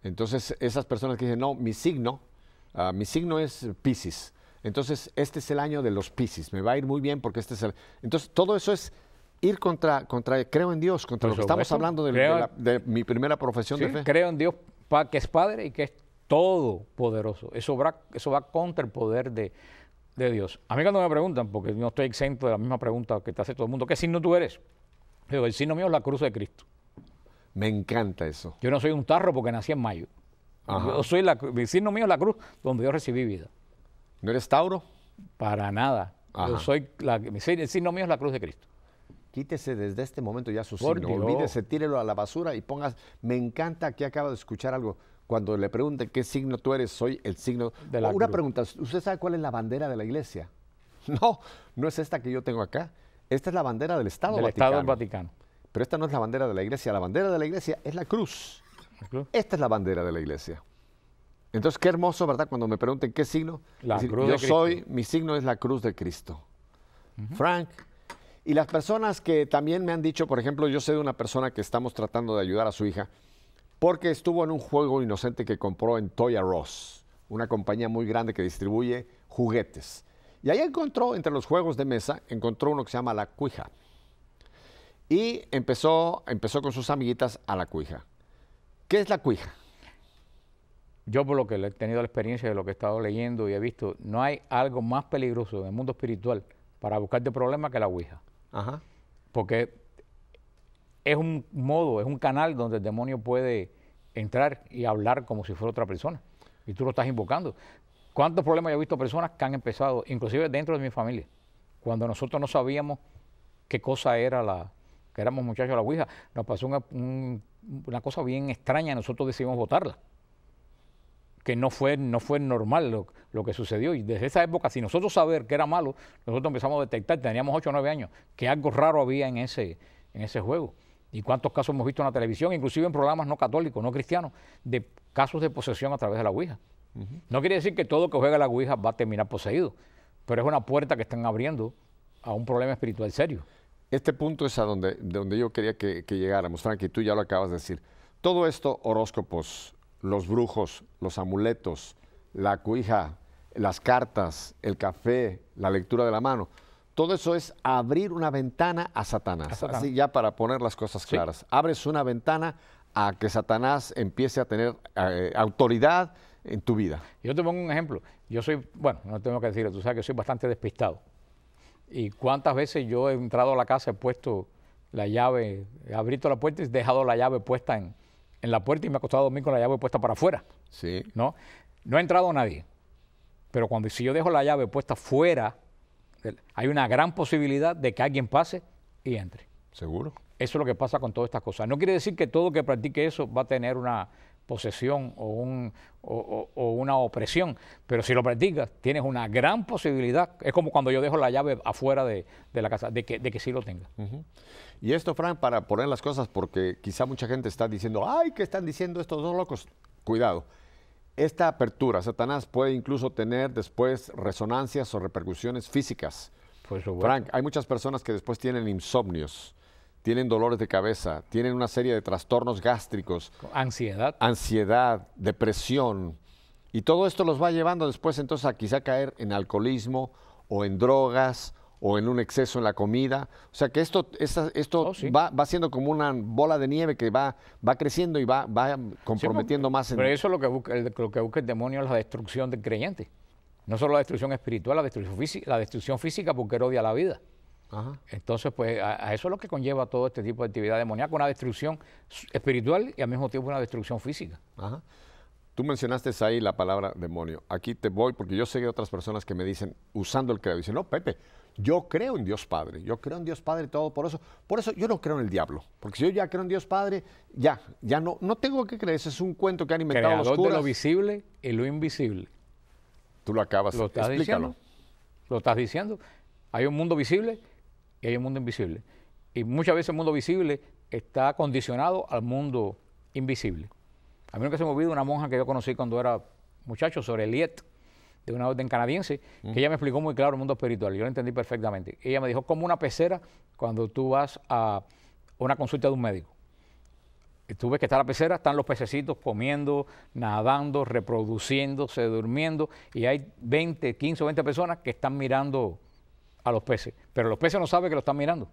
Entonces, esas personas que dicen, no, mi signo Ah, mi signo es Pisces. Entonces, este es el año de los Pisces. Me va a ir muy bien porque este es el... Entonces, todo eso es ir contra, contra creo en Dios, contra lo que estamos hablando de, mi primera profesión de fe. Creo en Dios que es Padre y que es todopoderoso. Eso va, eso va contra el poder de, Dios. A mí cuando me preguntan, porque no estoy exento de la misma pregunta que te hace todo el mundo, ¿qué signo tú eres? digo, el signo mío es la cruz de Cristo. Me encanta eso. Yo no soy un tarro porque nací en mayo. Yo soy la, signo mío es la cruz donde yo recibí vida. ¿No eres Tauro? Para nada. mi soy signo mío es la cruz de Cristo. Quítese desde este momento ya su signo. Olvídese, tírelo a la basura y pongas. Me encanta que acaba de escuchar algo. Cuando le pregunte qué signo tú eres, soy el signo. De la Una pregunta, ¿usted sabe cuál es la bandera de la iglesia? No, no es esta que yo tengo acá. Esta es la bandera del Estado del Estado del Vaticano. Pero esta no es la bandera de la iglesia. La bandera de la iglesia es la cruz. Esta es la bandera de la iglesia. Entonces, qué hermoso, ¿verdad? Cuando me pregunten qué signo, yo soy, mi signo es la cruz de Cristo. Frank, y las personas que también me han dicho, por ejemplo, yo sé de una persona que estamos tratando de ayudar a su hija porque estuvo en un juego inocente que compró en Toya Ross, una compañía muy grande que distribuye juguetes. Y ahí encontró, entre los juegos de mesa, encontró uno que se llama la cuija. Y empezó, empezó con sus amiguitas a la cuija. ¿Qué es la cuija? Yo por lo que he tenido la experiencia de lo que he estado leyendo y he visto, no hay algo más peligroso en el mundo espiritual para buscarte problemas que la Ouija. Ajá. Porque es un modo, es un canal donde el demonio puede entrar y hablar como si fuera otra persona. Y tú lo estás invocando. ¿Cuántos problemas yo he visto personas que han empezado, inclusive dentro de mi familia, cuando nosotros no sabíamos qué cosa era la, que éramos muchachos la Ouija? Nos pasó un una cosa bien extraña, nosotros decidimos votarla, que no fue, no fue normal lo, que sucedió. Y desde esa época, si nosotros saber que era malo, nosotros empezamos a detectar, teníamos 8 o 9 años, que algo raro había en ese, en ese juego. Y cuántos casos hemos visto en la televisión, inclusive en programas no católicos, no cristianos, de casos de posesión a través de la Ouija. No quiere decir que todo que juega la Ouija va a terminar poseído, pero es una puerta que están abriendo a un problema espiritual serio. Este punto es a donde, donde yo quería que, que llegáramos, Frankie, tú ya lo acabas de decir. Todo esto, horóscopos, los brujos, los amuletos, la cuija, las cartas, el café, la lectura de la mano, todo eso es abrir una ventana a Satanás. Así ya para poner las cosas claras. Abres una ventana a que Satanás empiece a tener eh, autoridad en tu vida. Yo te pongo un ejemplo. Yo soy, bueno, no tengo que decirlo, tú sabes que soy bastante despistado. Y cuántas veces yo he entrado a la casa, he puesto la llave, he abierto la puerta y he dejado la llave puesta en, la puerta y me he acostado a dormir con la llave puesta para afuera. Sí. ¿no? no ha entrado nadie. Pero cuando si yo dejo la llave puesta fuera, hay una gran posibilidad de que alguien pase y entre. Seguro. Eso es lo que pasa con todas estas cosas. No quiere decir que todo que practique eso va a tener una, posesión o, un, o, una opresión, pero si lo practicas, tienes una gran posibilidad. Es como cuando yo dejo la llave afuera de, la casa, de que, de que sí lo tenga. Y esto, Frank, para poner las cosas, porque quizá mucha gente está diciendo, ay, ¿qué están diciendo estos dos locos? Cuidado. Esta apertura, Satanás, puede incluso tener después resonancias o repercusiones físicas. Pues Frank, hay muchas personas que después tienen insomnios tienen dolores de cabeza, tienen una serie de trastornos gástricos. Ansiedad. Ansiedad, depresión. Y todo esto los va llevando después entonces a quizá caer en alcoholismo o en drogas o en un exceso en la comida. O sea que esto, esto oh, va, siendo como una bola de nieve que va, va creciendo y va, comprometiendo más. En... Pero eso lo que, busca, lo que busca el demonio, es la destrucción del creyente. No solo la destrucción espiritual, la destrucción, física, la destrucción física porque él odia la vida. Entonces, pues a, eso es lo que conlleva todo este tipo de actividad demoníaca, una destrucción espiritual y al mismo tiempo una destrucción física. Tú mencionaste ahí la palabra demonio. Aquí te voy porque yo sé que otras personas que me dicen, usando el credo, dicen, no, Pepe, yo creo en Dios Padre, yo creo en Dios Padre todo, por eso, por eso yo no creo en el diablo, porque si yo ya creo en Dios Padre, ya, ya no, no tengo que creer, ese es un cuento que han inventado lo visible y lo invisible. Tú lo acabas, ¿Lo estás explícalo. Diciendo? ¿Lo estás diciendo? Hay un mundo visible y hay un mundo invisible. Y muchas veces el mundo visible está condicionado al mundo invisible. A mí nunca se me olvida una monja que yo conocí cuando era muchacho sobre Eliet, de una orden canadiense, que mm. ella me explicó muy claro el mundo espiritual. Yo lo entendí perfectamente. Ella me dijo, como una pecera cuando tú vas a una consulta de un médico. Y tú ves que está la pecera, están los pececitos comiendo, nadando, reproduciéndose, durmiendo, y hay 20, 15 o 20 personas que están mirando a los peces, pero los peces no saben que lo están mirando,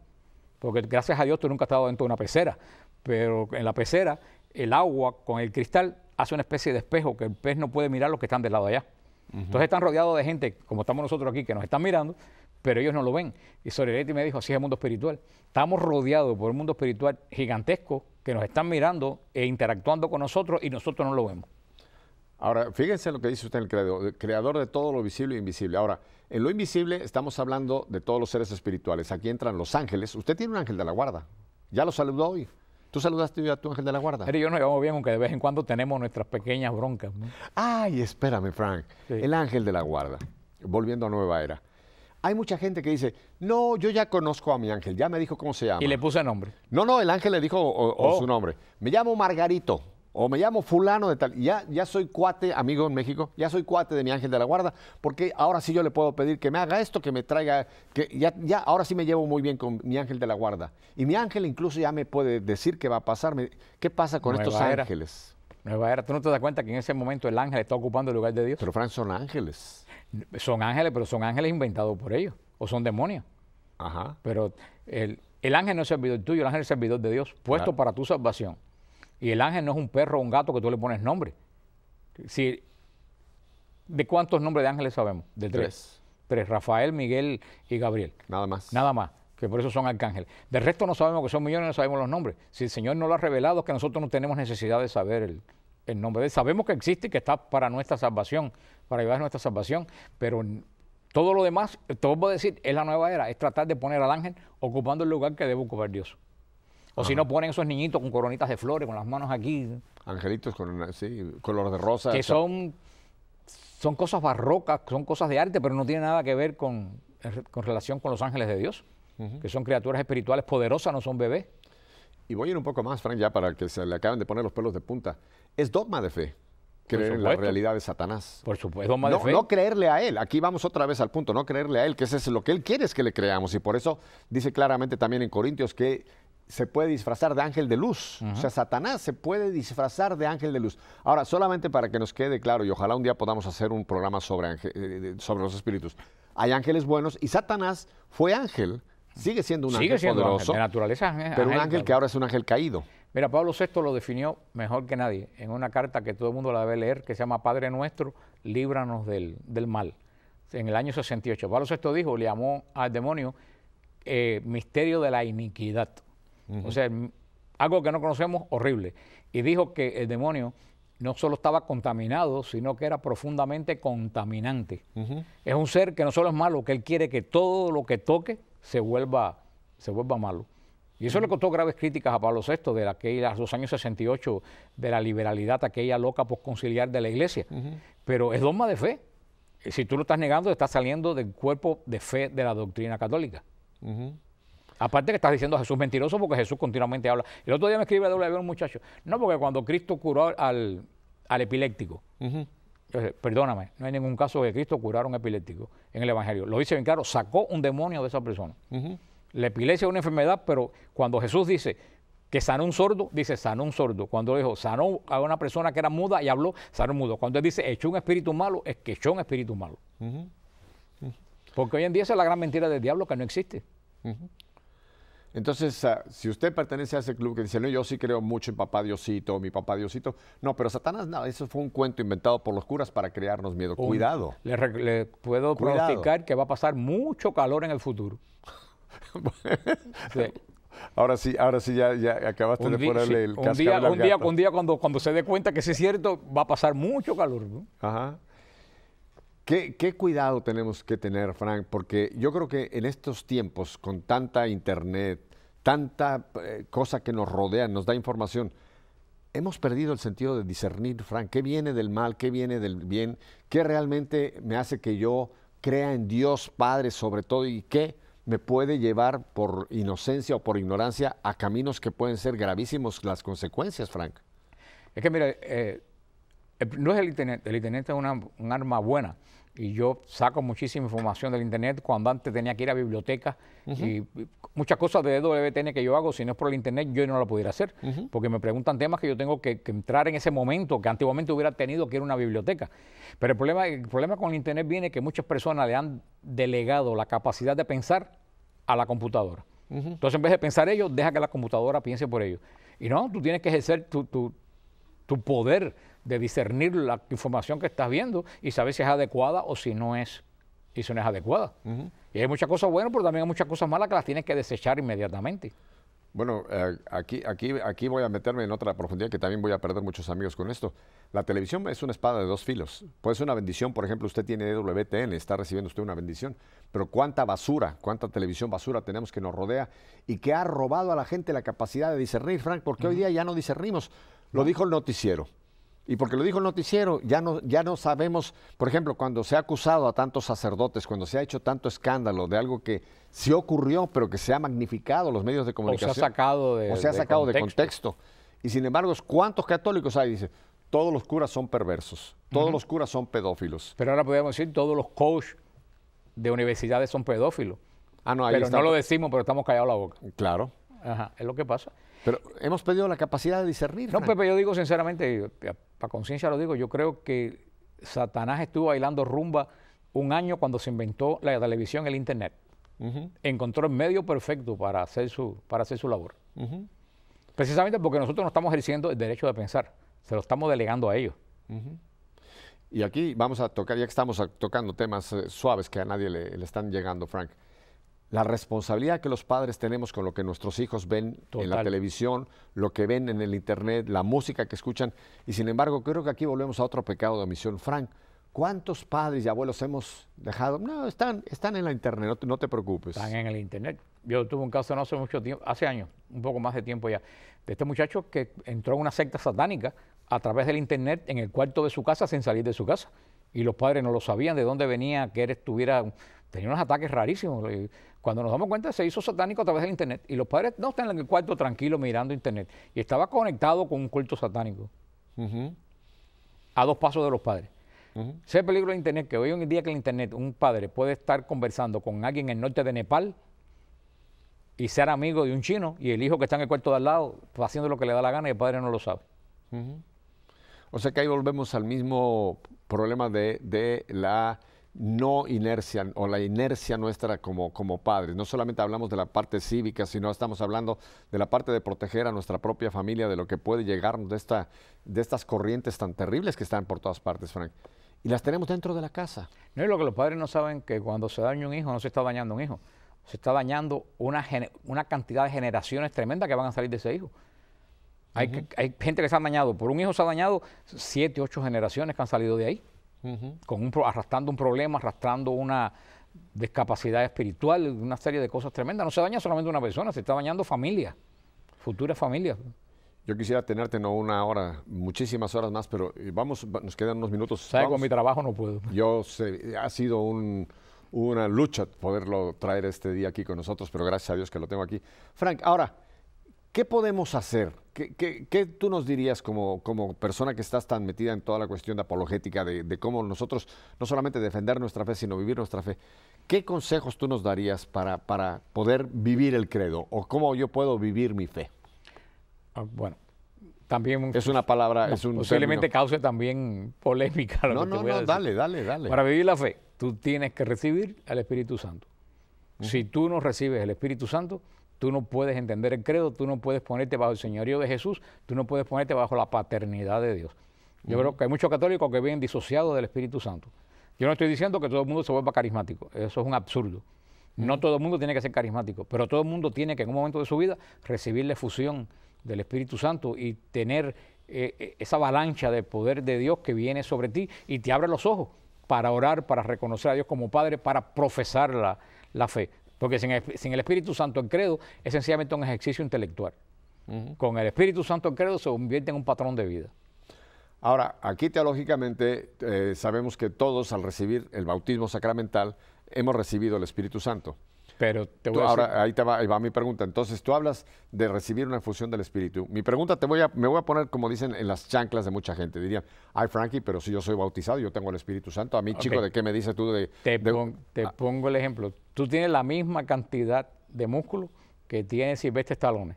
porque gracias a Dios tú nunca has estado dentro de una pecera, pero en la pecera el agua con el cristal hace una especie de espejo que el pez no puede mirar los que están del lado de allá. Entonces están rodeados de gente, como estamos nosotros aquí, que nos están mirando, pero ellos no lo ven. Y Soreletti me dijo, así es el mundo espiritual. Estamos rodeados por un mundo espiritual gigantesco que nos están mirando e interactuando con nosotros y nosotros no lo vemos. Ahora, fíjense lo que dice usted, el creador, creador de todo lo visible e invisible. Ahora, en lo invisible estamos hablando de todos los seres espirituales. Aquí entran los ángeles. Usted tiene un ángel de la guarda. Ya lo saludó hoy. ¿Tú saludaste a tu ángel de la guarda? Pero yo nos llevamos bien, aunque de vez en cuando tenemos nuestras pequeñas broncas. Ay, espérame, Frank. El ángel de la guarda. Volviendo a Nueva Era. Hay mucha gente que dice, no, yo ya conozco a mi ángel, ya me dijo cómo se llama. Y le puse nombre. No, no, el ángel le dijo oh. su nombre. Me llamo Margarito o me llamo fulano de tal, ya, ya soy cuate, amigo en México, ya soy cuate de mi ángel de la guarda, porque ahora sí yo le puedo pedir que me haga esto, que me traiga, que ya, ya ahora sí me llevo muy bien con mi ángel de la guarda. Y mi ángel incluso ya me puede decir qué va a pasar, qué pasa con estos ángeles. Nueva era, tú no te das cuenta que en ese momento el ángel está ocupando el lugar de Dios. Pero Fran, son ángeles. Son ángeles, pero son ángeles inventados por ellos, o son demonios. Ajá. Pero el, el ángel no es servidor tuyo, el ángel es servidor de Dios, puesto para tu salvación. Y el ángel no es un perro o un gato que tú le pones nombre. Si, ¿De cuántos nombres de ángeles sabemos? De tres. tres. Rafael, Miguel y Gabriel. Nada más. Nada más, que por eso son arcángeles. Del resto no sabemos que son millones, no sabemos los nombres. Si el Señor no lo ha revelado, es que nosotros no tenemos necesidad de saber el, nombre de él. Sabemos que existe y que está para nuestra salvación, para llevar nuestra salvación, pero todo lo demás, todo a decir, es la nueva era, es tratar de poner al ángel ocupando el lugar que debe ocupar Dios. O si no ponen esos niñitos con coronitas de flores, con las manos aquí. Angelitos con sí, color de rosa. Que son, son cosas barrocas, son cosas de arte, pero no tiene nada que ver con, eh, relación con los ángeles de Dios, que son criaturas espirituales poderosas, no son bebés. Y voy a ir un poco más, Frank, ya para que se le acaben de poner los pelos de punta. Es dogma de fe creer en la realidad de Satanás. Por supuesto, dogma no, de no creerle a él. Aquí vamos otra vez al punto, no creerle a él, que ese es lo que él quiere es que le creamos. Y por eso dice claramente también en Corintios que se puede disfrazar de ángel de luz. O sea, Satanás se puede disfrazar de ángel de luz. Ahora, solamente para que nos quede claro, y ojalá un día podamos hacer un programa sobre, eh, sobre los espíritus, hay ángeles buenos y Satanás fue ángel, sigue siendo un ángel poderoso. de naturaleza, eh, pero un ángel que ahora es un ángel caído. Mira, Pablo VI lo definió mejor que nadie en una carta que todo el mundo la debe leer, que se llama Padre Nuestro, líbranos del, mal. En el año 68, Pablo VI dijo, le llamó al demonio eh, misterio de la iniquidad. O sea, algo que no conocemos, horrible. Y dijo que el demonio no solo estaba contaminado, sino que era profundamente contaminante. Es un ser que no solo es malo, que él quiere que todo lo que toque se vuelva, se vuelva malo. Y eso le costó graves críticas a Pablo VI de los años 68, de la liberalidad aquella loca posconciliar de la iglesia. Pero es dogma de fe. Si tú lo estás negando, estás saliendo del cuerpo de fe de la doctrina católica. Aparte que estás diciendo a Jesús mentiroso porque Jesús continuamente habla. El otro día me escribe W un muchacho. No, porque cuando Cristo curó al, epiléptico. perdóname, no hay ningún caso de Cristo curar un epiléptico en el Evangelio. Lo dice bien claro, sacó un demonio de esa persona. La epilepsia es una enfermedad, pero cuando Jesús dice que sanó un sordo, dice sanó un sordo. Cuando dijo sanó a una persona que era muda y habló, sanó mudo. Cuando él dice echó un espíritu malo, es que echó un espíritu malo. Porque hoy en día esa es la gran mentira del diablo que no existe. Entonces, ah, si usted pertenece a ese club que dice, no, yo sí creo mucho en papá Diosito, mi papá Diosito. No, pero Satanás, nada, eso fue un cuento inventado por los curas para crearnos miedo. Cuidado. Le, puedo platicar que va a pasar mucho calor en el futuro. Ahora sí, ahora sí ya, acabaste de ponerle el un día, un, día, un día, cuando, cuando se dé cuenta que es cierto, va a pasar mucho calor. ¿no? Ajá. ¿Qué, cuidado tenemos que tener, Frank? Porque yo creo que en estos tiempos, con tanta internet, tanta eh, cosa que nos rodea, nos da información, hemos perdido el sentido de discernir, Frank, qué viene del mal, qué viene del bien, qué realmente me hace que yo crea en Dios Padre sobre todo y qué me puede llevar por inocencia o por ignorancia a caminos que pueden ser gravísimos las consecuencias, Frank. Es que mira, eh, no es el Internet, el Internet es una, un arma buena y yo saco muchísima información del Internet cuando antes tenía que ir a biblioteca y, muchas cosas de WTN que yo hago, si no es por el Internet yo no lo pudiera hacer, porque me preguntan temas que yo tengo que, entrar en ese momento que antiguamente hubiera tenido que ir a una biblioteca. Pero el problema, problema con el Internet viene que muchas personas le han delegado la capacidad de pensar a la computadora. Entonces en vez de pensar ellos, deja que la computadora piense por ellos. Y no, tú tienes que ejercer tu tu poder de discernir la información que estás viendo y saber si es adecuada o si no es, y si no es adecuada. Y hay muchas cosas buenas, pero también hay muchas cosas malas que las tienes que desechar inmediatamente. Bueno, eh, aquí, aquí, aquí voy a meterme en otra profundidad que también voy a perder muchos amigos con esto. La televisión es una espada de dos filos. Puede ser una bendición, por ejemplo, usted tiene WTN, está recibiendo usted una bendición, pero cuánta basura, cuánta televisión basura tenemos que nos rodea y que ha robado a la gente la capacidad de discernir, Frank, porque hoy día ya no discernimos. Lo dijo el noticiero. Y porque lo dijo el noticiero, ya no, ya no sabemos, por ejemplo, cuando se ha acusado a tantos sacerdotes, cuando se ha hecho tanto escándalo de algo que sí ocurrió, pero que se ha magnificado los medios de comunicación. O se ha sacado de, o se ha sacado contexto. de contexto. Y sin embargo, ¿cuántos católicos hay? Dice, todos los curas son perversos, todos los curas son pedófilos. Pero ahora podríamos decir, todos los coaches de universidades son pedófilos. Ah, no, ahí pero no lo decimos, pero estamos callados la boca. Claro. Ajá, es lo que pasa. Pero hemos perdido la capacidad de discernir. No, Pepe, yo digo sinceramente, para conciencia lo digo, yo creo que Satanás estuvo bailando rumba un año cuando se inventó la televisión, el Internet. Encontró el medio perfecto para hacer su, para hacer su labor. Precisamente porque nosotros no estamos ejerciendo el derecho de pensar, se lo estamos delegando a ellos. Y aquí vamos a tocar, ya que estamos tocando temas eh, suaves que a nadie le están llegando, Frank la responsabilidad que los padres tenemos con lo que nuestros hijos ven en la televisión, lo que ven en el internet, la música que escuchan. Y sin embargo, creo que aquí volvemos a otro pecado de omisión. Frank, ¿cuántos padres y abuelos hemos dejado? No, están, están en la internet, no te, preocupes. Están en el internet. Yo tuve un caso no hace mucho tiempo, hace años, un poco más de tiempo ya, de este muchacho que entró en una secta satánica a través del internet en el cuarto de su casa sin salir de su casa. Y los padres no lo sabían de dónde venía, que él estuviera, tenía unos ataques rarísimos. Cuando nos damos cuenta, se hizo satánico a través del Internet. Y los padres no están en el cuarto tranquilo mirando Internet. Y estaba conectado con un culto satánico. A dos pasos de los padres. Uh el peligro de Internet, que hoy en día que el Internet, un padre puede estar conversando con alguien en el norte de Nepal y ser amigo de un chino y el hijo que está en el cuarto de al lado haciendo lo que le da la gana y el padre no lo sabe. O sea que ahí volvemos al mismo problema de la no inercia o la inercia nuestra como, como padres. No solamente hablamos de la parte cívica, sino estamos hablando de la parte de proteger a nuestra propia familia, de lo que puede llegarnos de, esta, de estas corrientes tan terribles que están por todas partes, Frank. Y las tenemos dentro de la casa. No es lo que los padres no saben que cuando se daña un hijo no se está dañando un hijo, se está dañando una, una cantidad de generaciones tremendas que van a salir de ese hijo. Hay, hay gente que se ha dañado, por un hijo se ha dañado siete, ocho generaciones que han salido de ahí con un, arrastrando un problema, arrastrando una discapacidad espiritual, una serie de cosas tremendas. No se daña solamente una persona, se está dañando familia, futuras familias. Yo quisiera tenerte no una hora, muchísimas horas más, pero eh, vamos, nos quedan unos minutos. ¿Sabes? Con mi trabajo no puedo. Yo ha sido una lucha poderlo traer este día aquí con nosotros, pero gracias a Dios que lo tengo aquí. Frank, ahora, ¿Qué podemos hacer? ¿Qué, tú nos dirías como, como, persona que estás tan metida en toda la cuestión apologética, de, cómo nosotros no solamente defender nuestra fe, sino vivir nuestra fe? ¿Qué consejos tú nos darías para, para poder vivir el credo o cómo yo puedo vivir mi fe? Ah, bueno, también es una palabra, es un posiblemente cause también polémica. Lo no, que no, te voy no, dale, dale, dale. Para vivir la fe, tú tienes que recibir al Espíritu Santo. Si tú no recibes el Espíritu Santo, Tú no puedes entender el credo, tú no puedes ponerte bajo el señorío de Jesús, tú no puedes ponerte bajo la paternidad de Dios. Yo creo que hay muchos católicos que vienen disociados del Espíritu Santo. Yo no estoy diciendo que todo el mundo se vuelva carismático, eso es un absurdo. No todo el mundo tiene que ser carismático, pero todo el mundo tiene que en un momento de su vida recibir la fusión del Espíritu Santo y tener eh, eh, esa avalancha de poder de Dios que viene sobre ti y te abre los ojos para orar, para reconocer a Dios como Padre, para profesar la fe. Porque sin, el Espíritu Santo en credo es sencillamente un ejercicio intelectual. Con el Espíritu Santo en credo se convierte en un patrón de vida. Ahora, aquí teológicamente eh, sabemos que todos al recibir el bautismo sacramental hemos recibido el Espíritu Santo. Pero te voy a ahora ahí te va, mi pregunta. Entonces, tú hablas de recibir una infusión del espíritu. Mi pregunta te voy a me voy a poner como dicen en las chanclas de mucha gente. Dirían, "Ay, Frankie, pero si yo soy bautizado, yo tengo el Espíritu Santo." A mí, chico, ¿de qué me dices tú de Te, ah. pongo el ejemplo. Tú tienes la misma cantidad de músculo que tiene Silvestre talones.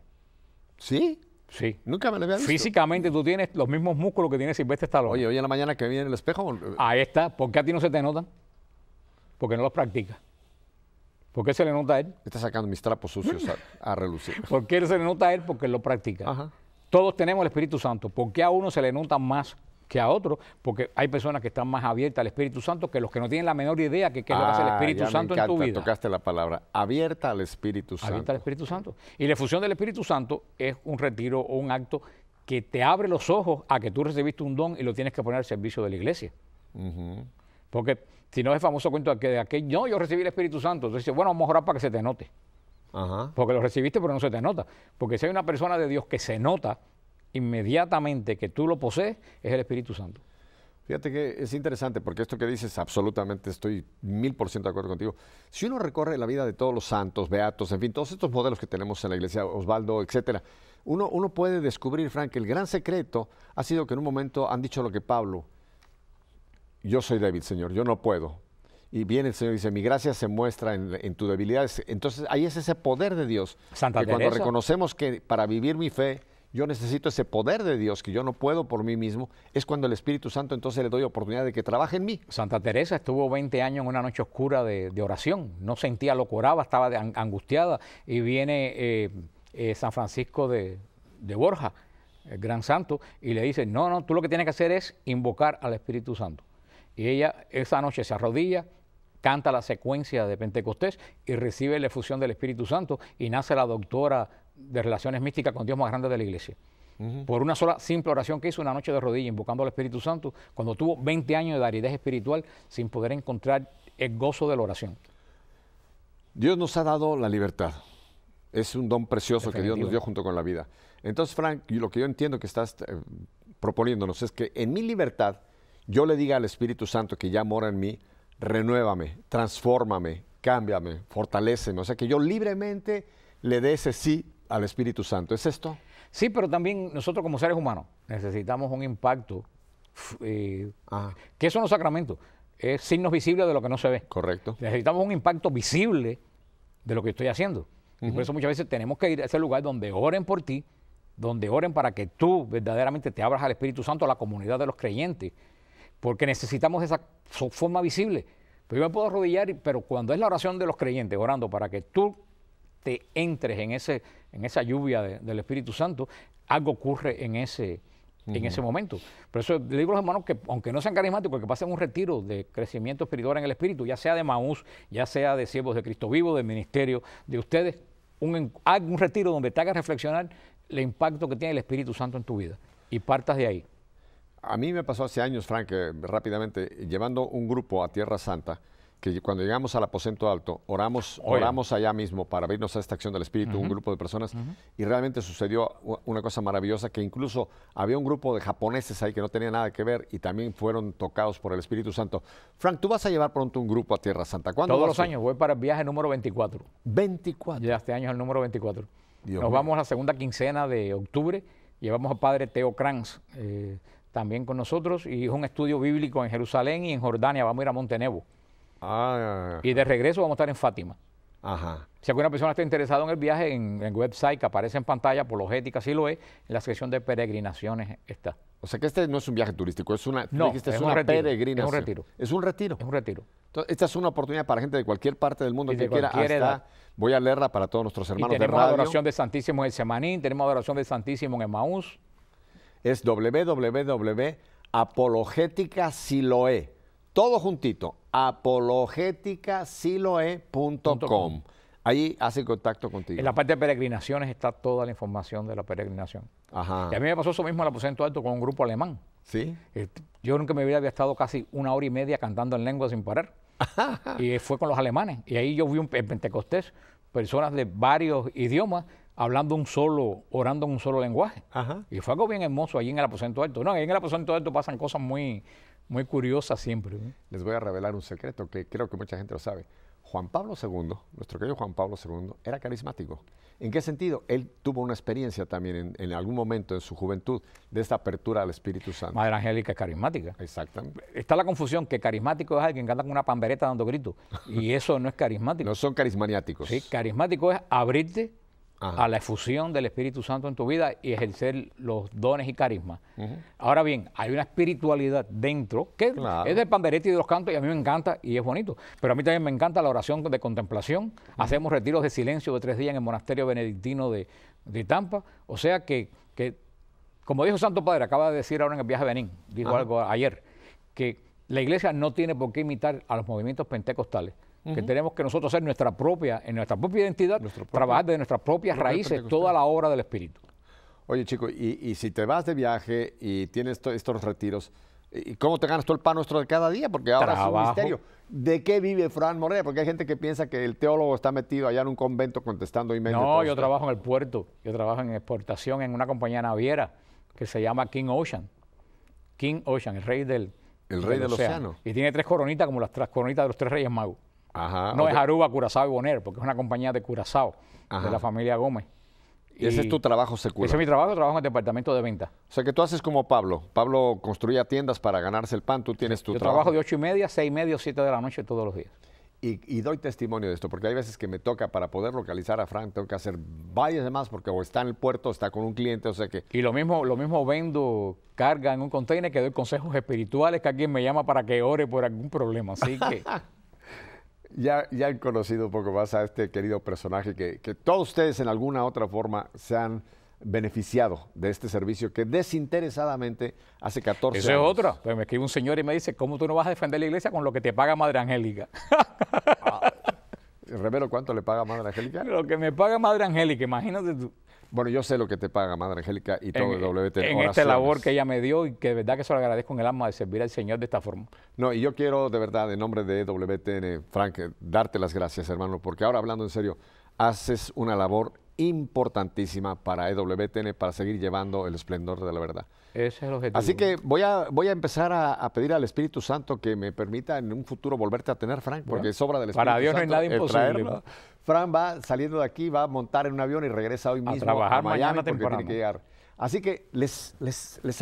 ¿Sí? Sí. Nunca me lo había visto. Físicamente tú tienes los mismos músculos que tiene Silvestre talones. Oye, hoy en la mañana que viene el espejo. Eh, ahí está, ¿por qué a ti no se te notan? Porque no los practicas. ¿Por qué se le nota a él? Está sacando mis trapos sucios a, relucir. ¿Por qué se le nota a él? Porque lo practica. Todos tenemos el Espíritu Santo. ¿Por qué a uno se le nota más que a otro, porque hay personas que están más abiertas al Espíritu Santo que los que no tienen la menor idea que qué es lo hace el Espíritu ah, Santo en tu vida. Tocaste la palabra, abierta al Espíritu Santo. Abierta al Espíritu Santo. Y la fusión del Espíritu Santo es un retiro o un acto que te abre los ojos a que tú recibiste un don y lo tienes que poner al servicio de la iglesia. Porque si no es famoso cuento de que de aquel, no, yo recibí el Espíritu Santo. Entonces dice, bueno, vamos a orar para que se te note. Porque lo recibiste, pero no se te nota. Porque si hay una persona de Dios que se nota inmediatamente que tú lo posees, es el Espíritu Santo. Fíjate que es interesante porque esto que dices, absolutamente estoy mil por ciento de acuerdo contigo. Si uno recorre la vida de todos los santos, beatos, en fin, todos estos modelos que tenemos en la iglesia, Osvaldo, etcétera, uno, uno puede descubrir, Frank, que el gran secreto ha sido que en un momento han dicho lo que Pablo, yo soy débil, Señor, yo no puedo. Y viene el Señor y dice, mi gracia se muestra en, tu debilidad. Entonces ahí es ese poder de Dios. Santa Teresa. cuando reconocemos que para vivir mi fe yo necesito ese poder de Dios que yo no puedo por mí mismo, es cuando el Espíritu Santo entonces le doy oportunidad de que trabaje en mí. Santa Teresa estuvo 20 años en una noche oscura de, oración, no sentía lo estaba angustiada y viene eh, eh, San Francisco de, de Borja, el gran santo, y le dice, no, no, tú lo que tienes que hacer es invocar al Espíritu Santo. Y ella esa noche se arrodilla, canta la secuencia de Pentecostés y recibe la efusión del Espíritu Santo y nace la doctora de relaciones místicas con Dios más grande de la iglesia. Por una sola simple oración que hizo una noche de rodilla, invocando al Espíritu Santo, cuando tuvo 20 años de aridez espiritual sin poder encontrar el gozo de la oración. Dios nos ha dado la libertad. Es un don precioso que Dios nos dio junto con la vida. Entonces, Frank, lo que yo entiendo que estás eh, proponiéndonos es que en mi libertad yo le diga al Espíritu Santo que ya mora en mí, renuévame, transfórmame, cámbiame, fortaleceme. O sea, que yo libremente le dé ese sí al Espíritu Santo. ¿Es esto? Sí, pero también nosotros como seres humanos necesitamos un impacto, eh, ¿Qué son los sacramentos, es signos visibles de lo que no se ve. Correcto. Necesitamos un impacto visible de lo que estoy haciendo. y por eso muchas veces tenemos que ir a ese lugar donde oren por ti, donde oren para que tú verdaderamente te abras al Espíritu Santo, a la comunidad de los creyentes, porque necesitamos esa forma visible. Pero yo me puedo arrodillar, pero cuando es la oración de los creyentes, orando para que tú te entres en, ese, en esa lluvia del Espíritu Santo, algo ocurre en ese, en ese momento. Por eso le digo a los hermanos que, aunque no sean carismáticos, que pasen un retiro de crecimiento espiritual en el Espíritu, ya sea de Maús, ya sea de siervos de Cristo vivo, del ministerio de ustedes, un, un retiro donde te hagas reflexionar el impacto que tiene el Espíritu Santo en tu vida y partas de ahí. A mí me pasó hace años, Frank, eh, rápidamente, llevando un grupo a Tierra Santa, que cuando llegamos al aposento alto, oramos, oramos allá mismo para abrirnos a esta acción del Espíritu, un grupo de personas, y realmente sucedió una cosa maravillosa, que incluso había un grupo de japoneses ahí que no tenía nada que ver y también fueron tocados por el Espíritu Santo. Frank, tú vas a llevar pronto un grupo a Tierra Santa. ¿Cuándo Todos los años, voy para el viaje número 24. 24. Ya este año es el número 24. Nos vamos a la segunda quincena de octubre, llevamos a padre Teo Kranz. Eh, también con nosotros y es un estudio bíblico en Jerusalén y en Jordania. Vamos a ir a Montenegro. Ah. y de regreso vamos a estar en Fátima. Si alguna persona está interesada en el viaje, en el website que aparece en pantalla, por Apologética, si lo es, en la sección de peregrinaciones está. O sea que este no es un viaje turístico, es una, peregrinación. Es un retiro. Es un retiro. Entonces, esta es una oportunidad para gente de cualquier parte del mundo que quiera. Voy a leerla para todos nuestros hermanos tenemos de adoración de Santísimo en el Semanín, tenemos adoración de Santísimo en Maús es www.apologéticasiloe. Todo juntito, apologéticasiloe.com. Ahí hace contacto contigo. En la parte de peregrinaciones está toda la información de la peregrinación. Ajá. Y a mí me pasó eso mismo en el aposento alto con un grupo alemán. Sí. Yo nunca me había estado casi una hora y media cantando en lengua sin parar. y fue con los alemanes. Y ahí yo vi un pentecostés, personas de varios idiomas hablando un solo, orando en un solo lenguaje. Y fue algo bien hermoso allí en el aposento alto. No, ahí en el aposento alto pasan cosas muy, muy curiosas siempre. Les voy a revelar un secreto que creo que mucha gente lo sabe. Juan Pablo II, nuestro querido Juan Pablo II, era carismático. ¿En qué sentido? Él tuvo una experiencia también en, algún momento en su juventud de esta apertura al Espíritu Santo. Madre Angélica es carismática. Exactamente. Está la confusión que carismático es alguien que anda con una pambereta dando gritos. Y eso no es carismático. no son carismaniáticos. Sí, carismático es abrirte a la efusión del Espíritu Santo en tu vida y ejercer los dones y carismas. Ahora bien, hay una espiritualidad dentro que es del panderetti y de los cantos y a mí me encanta y es bonito. Pero a mí también me encanta la oración de contemplación. Hacemos retiros de silencio de tres días en el monasterio benedictino de, Tampa. O sea que, como dijo Santo Padre, acaba de decir ahora en el viaje a Benín, dijo algo ayer, que la iglesia no tiene por qué imitar a los movimientos pentecostales que tenemos que nosotros ser nuestra propia, en nuestra propia identidad, trabajar de nuestras propias raíces toda la obra del Espíritu. Oye, chico, y, si te vas de viaje y tienes estos retiros, ¿Y cómo te ganas todo el pan nuestro de cada día? Porque ahora es un misterio. ¿De qué vive Fran Morea? Porque hay gente que piensa que el teólogo está metido allá en un convento contestando emails. No, yo trabajo en el puerto. Yo trabajo en exportación en una compañía naviera que se llama King Ocean. King Ocean, el rey del, el rey del, océano. Y tiene tres coronitas como las, tres coronitas de los tres reyes magos no es Aruba, Curazao y porque es una compañía de Curazao, de la familia Gómez. Y ese es tu trabajo secular. Ese es mi trabajo, trabajo en el departamento de venta. O sea que tú haces como Pablo. Pablo construía tiendas para ganarse el pan, tú tienes tu Yo trabajo. de ocho y media, seis y media, siete de la noche todos los días. Y, doy testimonio de esto, porque hay veces que me toca para poder localizar a Frank, tengo que hacer varias demás, porque o está en el puerto, o está con un cliente, o sea que... Y lo mismo, lo mismo vendo carga en un container que doy consejos espirituales que alguien me llama para que ore por algún problema, así que... ya, han conocido un poco más a este querido personaje que, todos ustedes en alguna otra forma se han beneficiado de este servicio que desinteresadamente hace 14 años. Eso es otro. Pues me escribe un señor y me dice, ¿cómo tú no vas a defender la iglesia con lo que te paga Madre Angélica? Ah, ¿Revero ¿cuánto le paga Madre Angélica? Lo que me paga Madre Angélica, imagínate tú. Bueno, yo sé lo que te paga, Madre Angélica, y todo el En esta labor que ella me dio y que de verdad que se lo agradezco en el alma de servir al Señor de esta forma. No, y yo quiero de verdad, en nombre de WTN, Frank, darte las gracias, hermano, porque ahora hablando en serio, haces una labor importantísima para EWTN, para seguir llevando el esplendor de la verdad. Ese es el objetivo. Así que voy a, voy a empezar a, pedir al Espíritu Santo que me permita en un futuro volverte a tener, Frank, porque es obra del Espíritu Santo. Para Dios no hay nada imposible. Pues. Frank va saliendo de aquí, va a montar en un avión y regresa hoy mismo a, trabajar mañana Así que les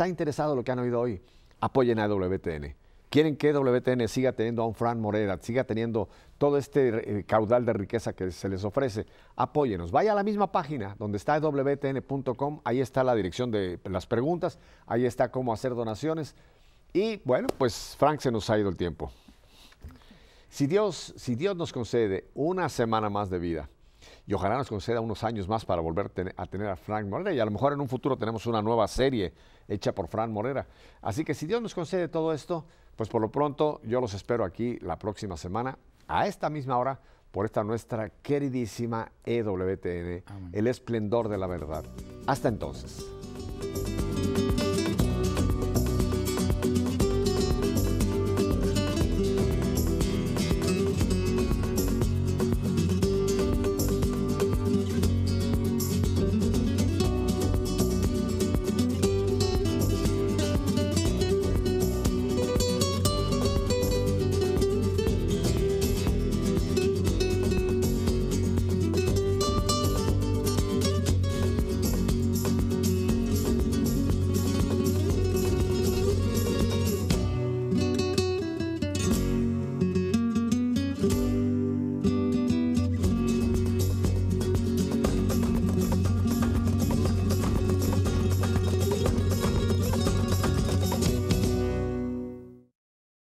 ha interesado lo que han oído hoy. Apoyen a WTN quieren que WTN siga teniendo a un Fran Morera, siga teniendo todo este eh, caudal de riqueza que se les ofrece, apóyenos. Vaya a la misma página donde está wtn.com, ahí está la dirección de las preguntas, ahí está cómo hacer donaciones. Y bueno, pues Frank se nos ha ido el tiempo. Si Dios, si Dios nos concede una semana más de vida, y ojalá nos conceda unos años más para volver a tener a Frank Morera. Y a lo mejor en un futuro tenemos una nueva serie hecha por Frank Morera. Así que si Dios nos concede todo esto, pues por lo pronto, yo los espero aquí la próxima semana, a esta misma hora, por esta nuestra queridísima EWTN, ah, el esplendor de la verdad. Hasta entonces.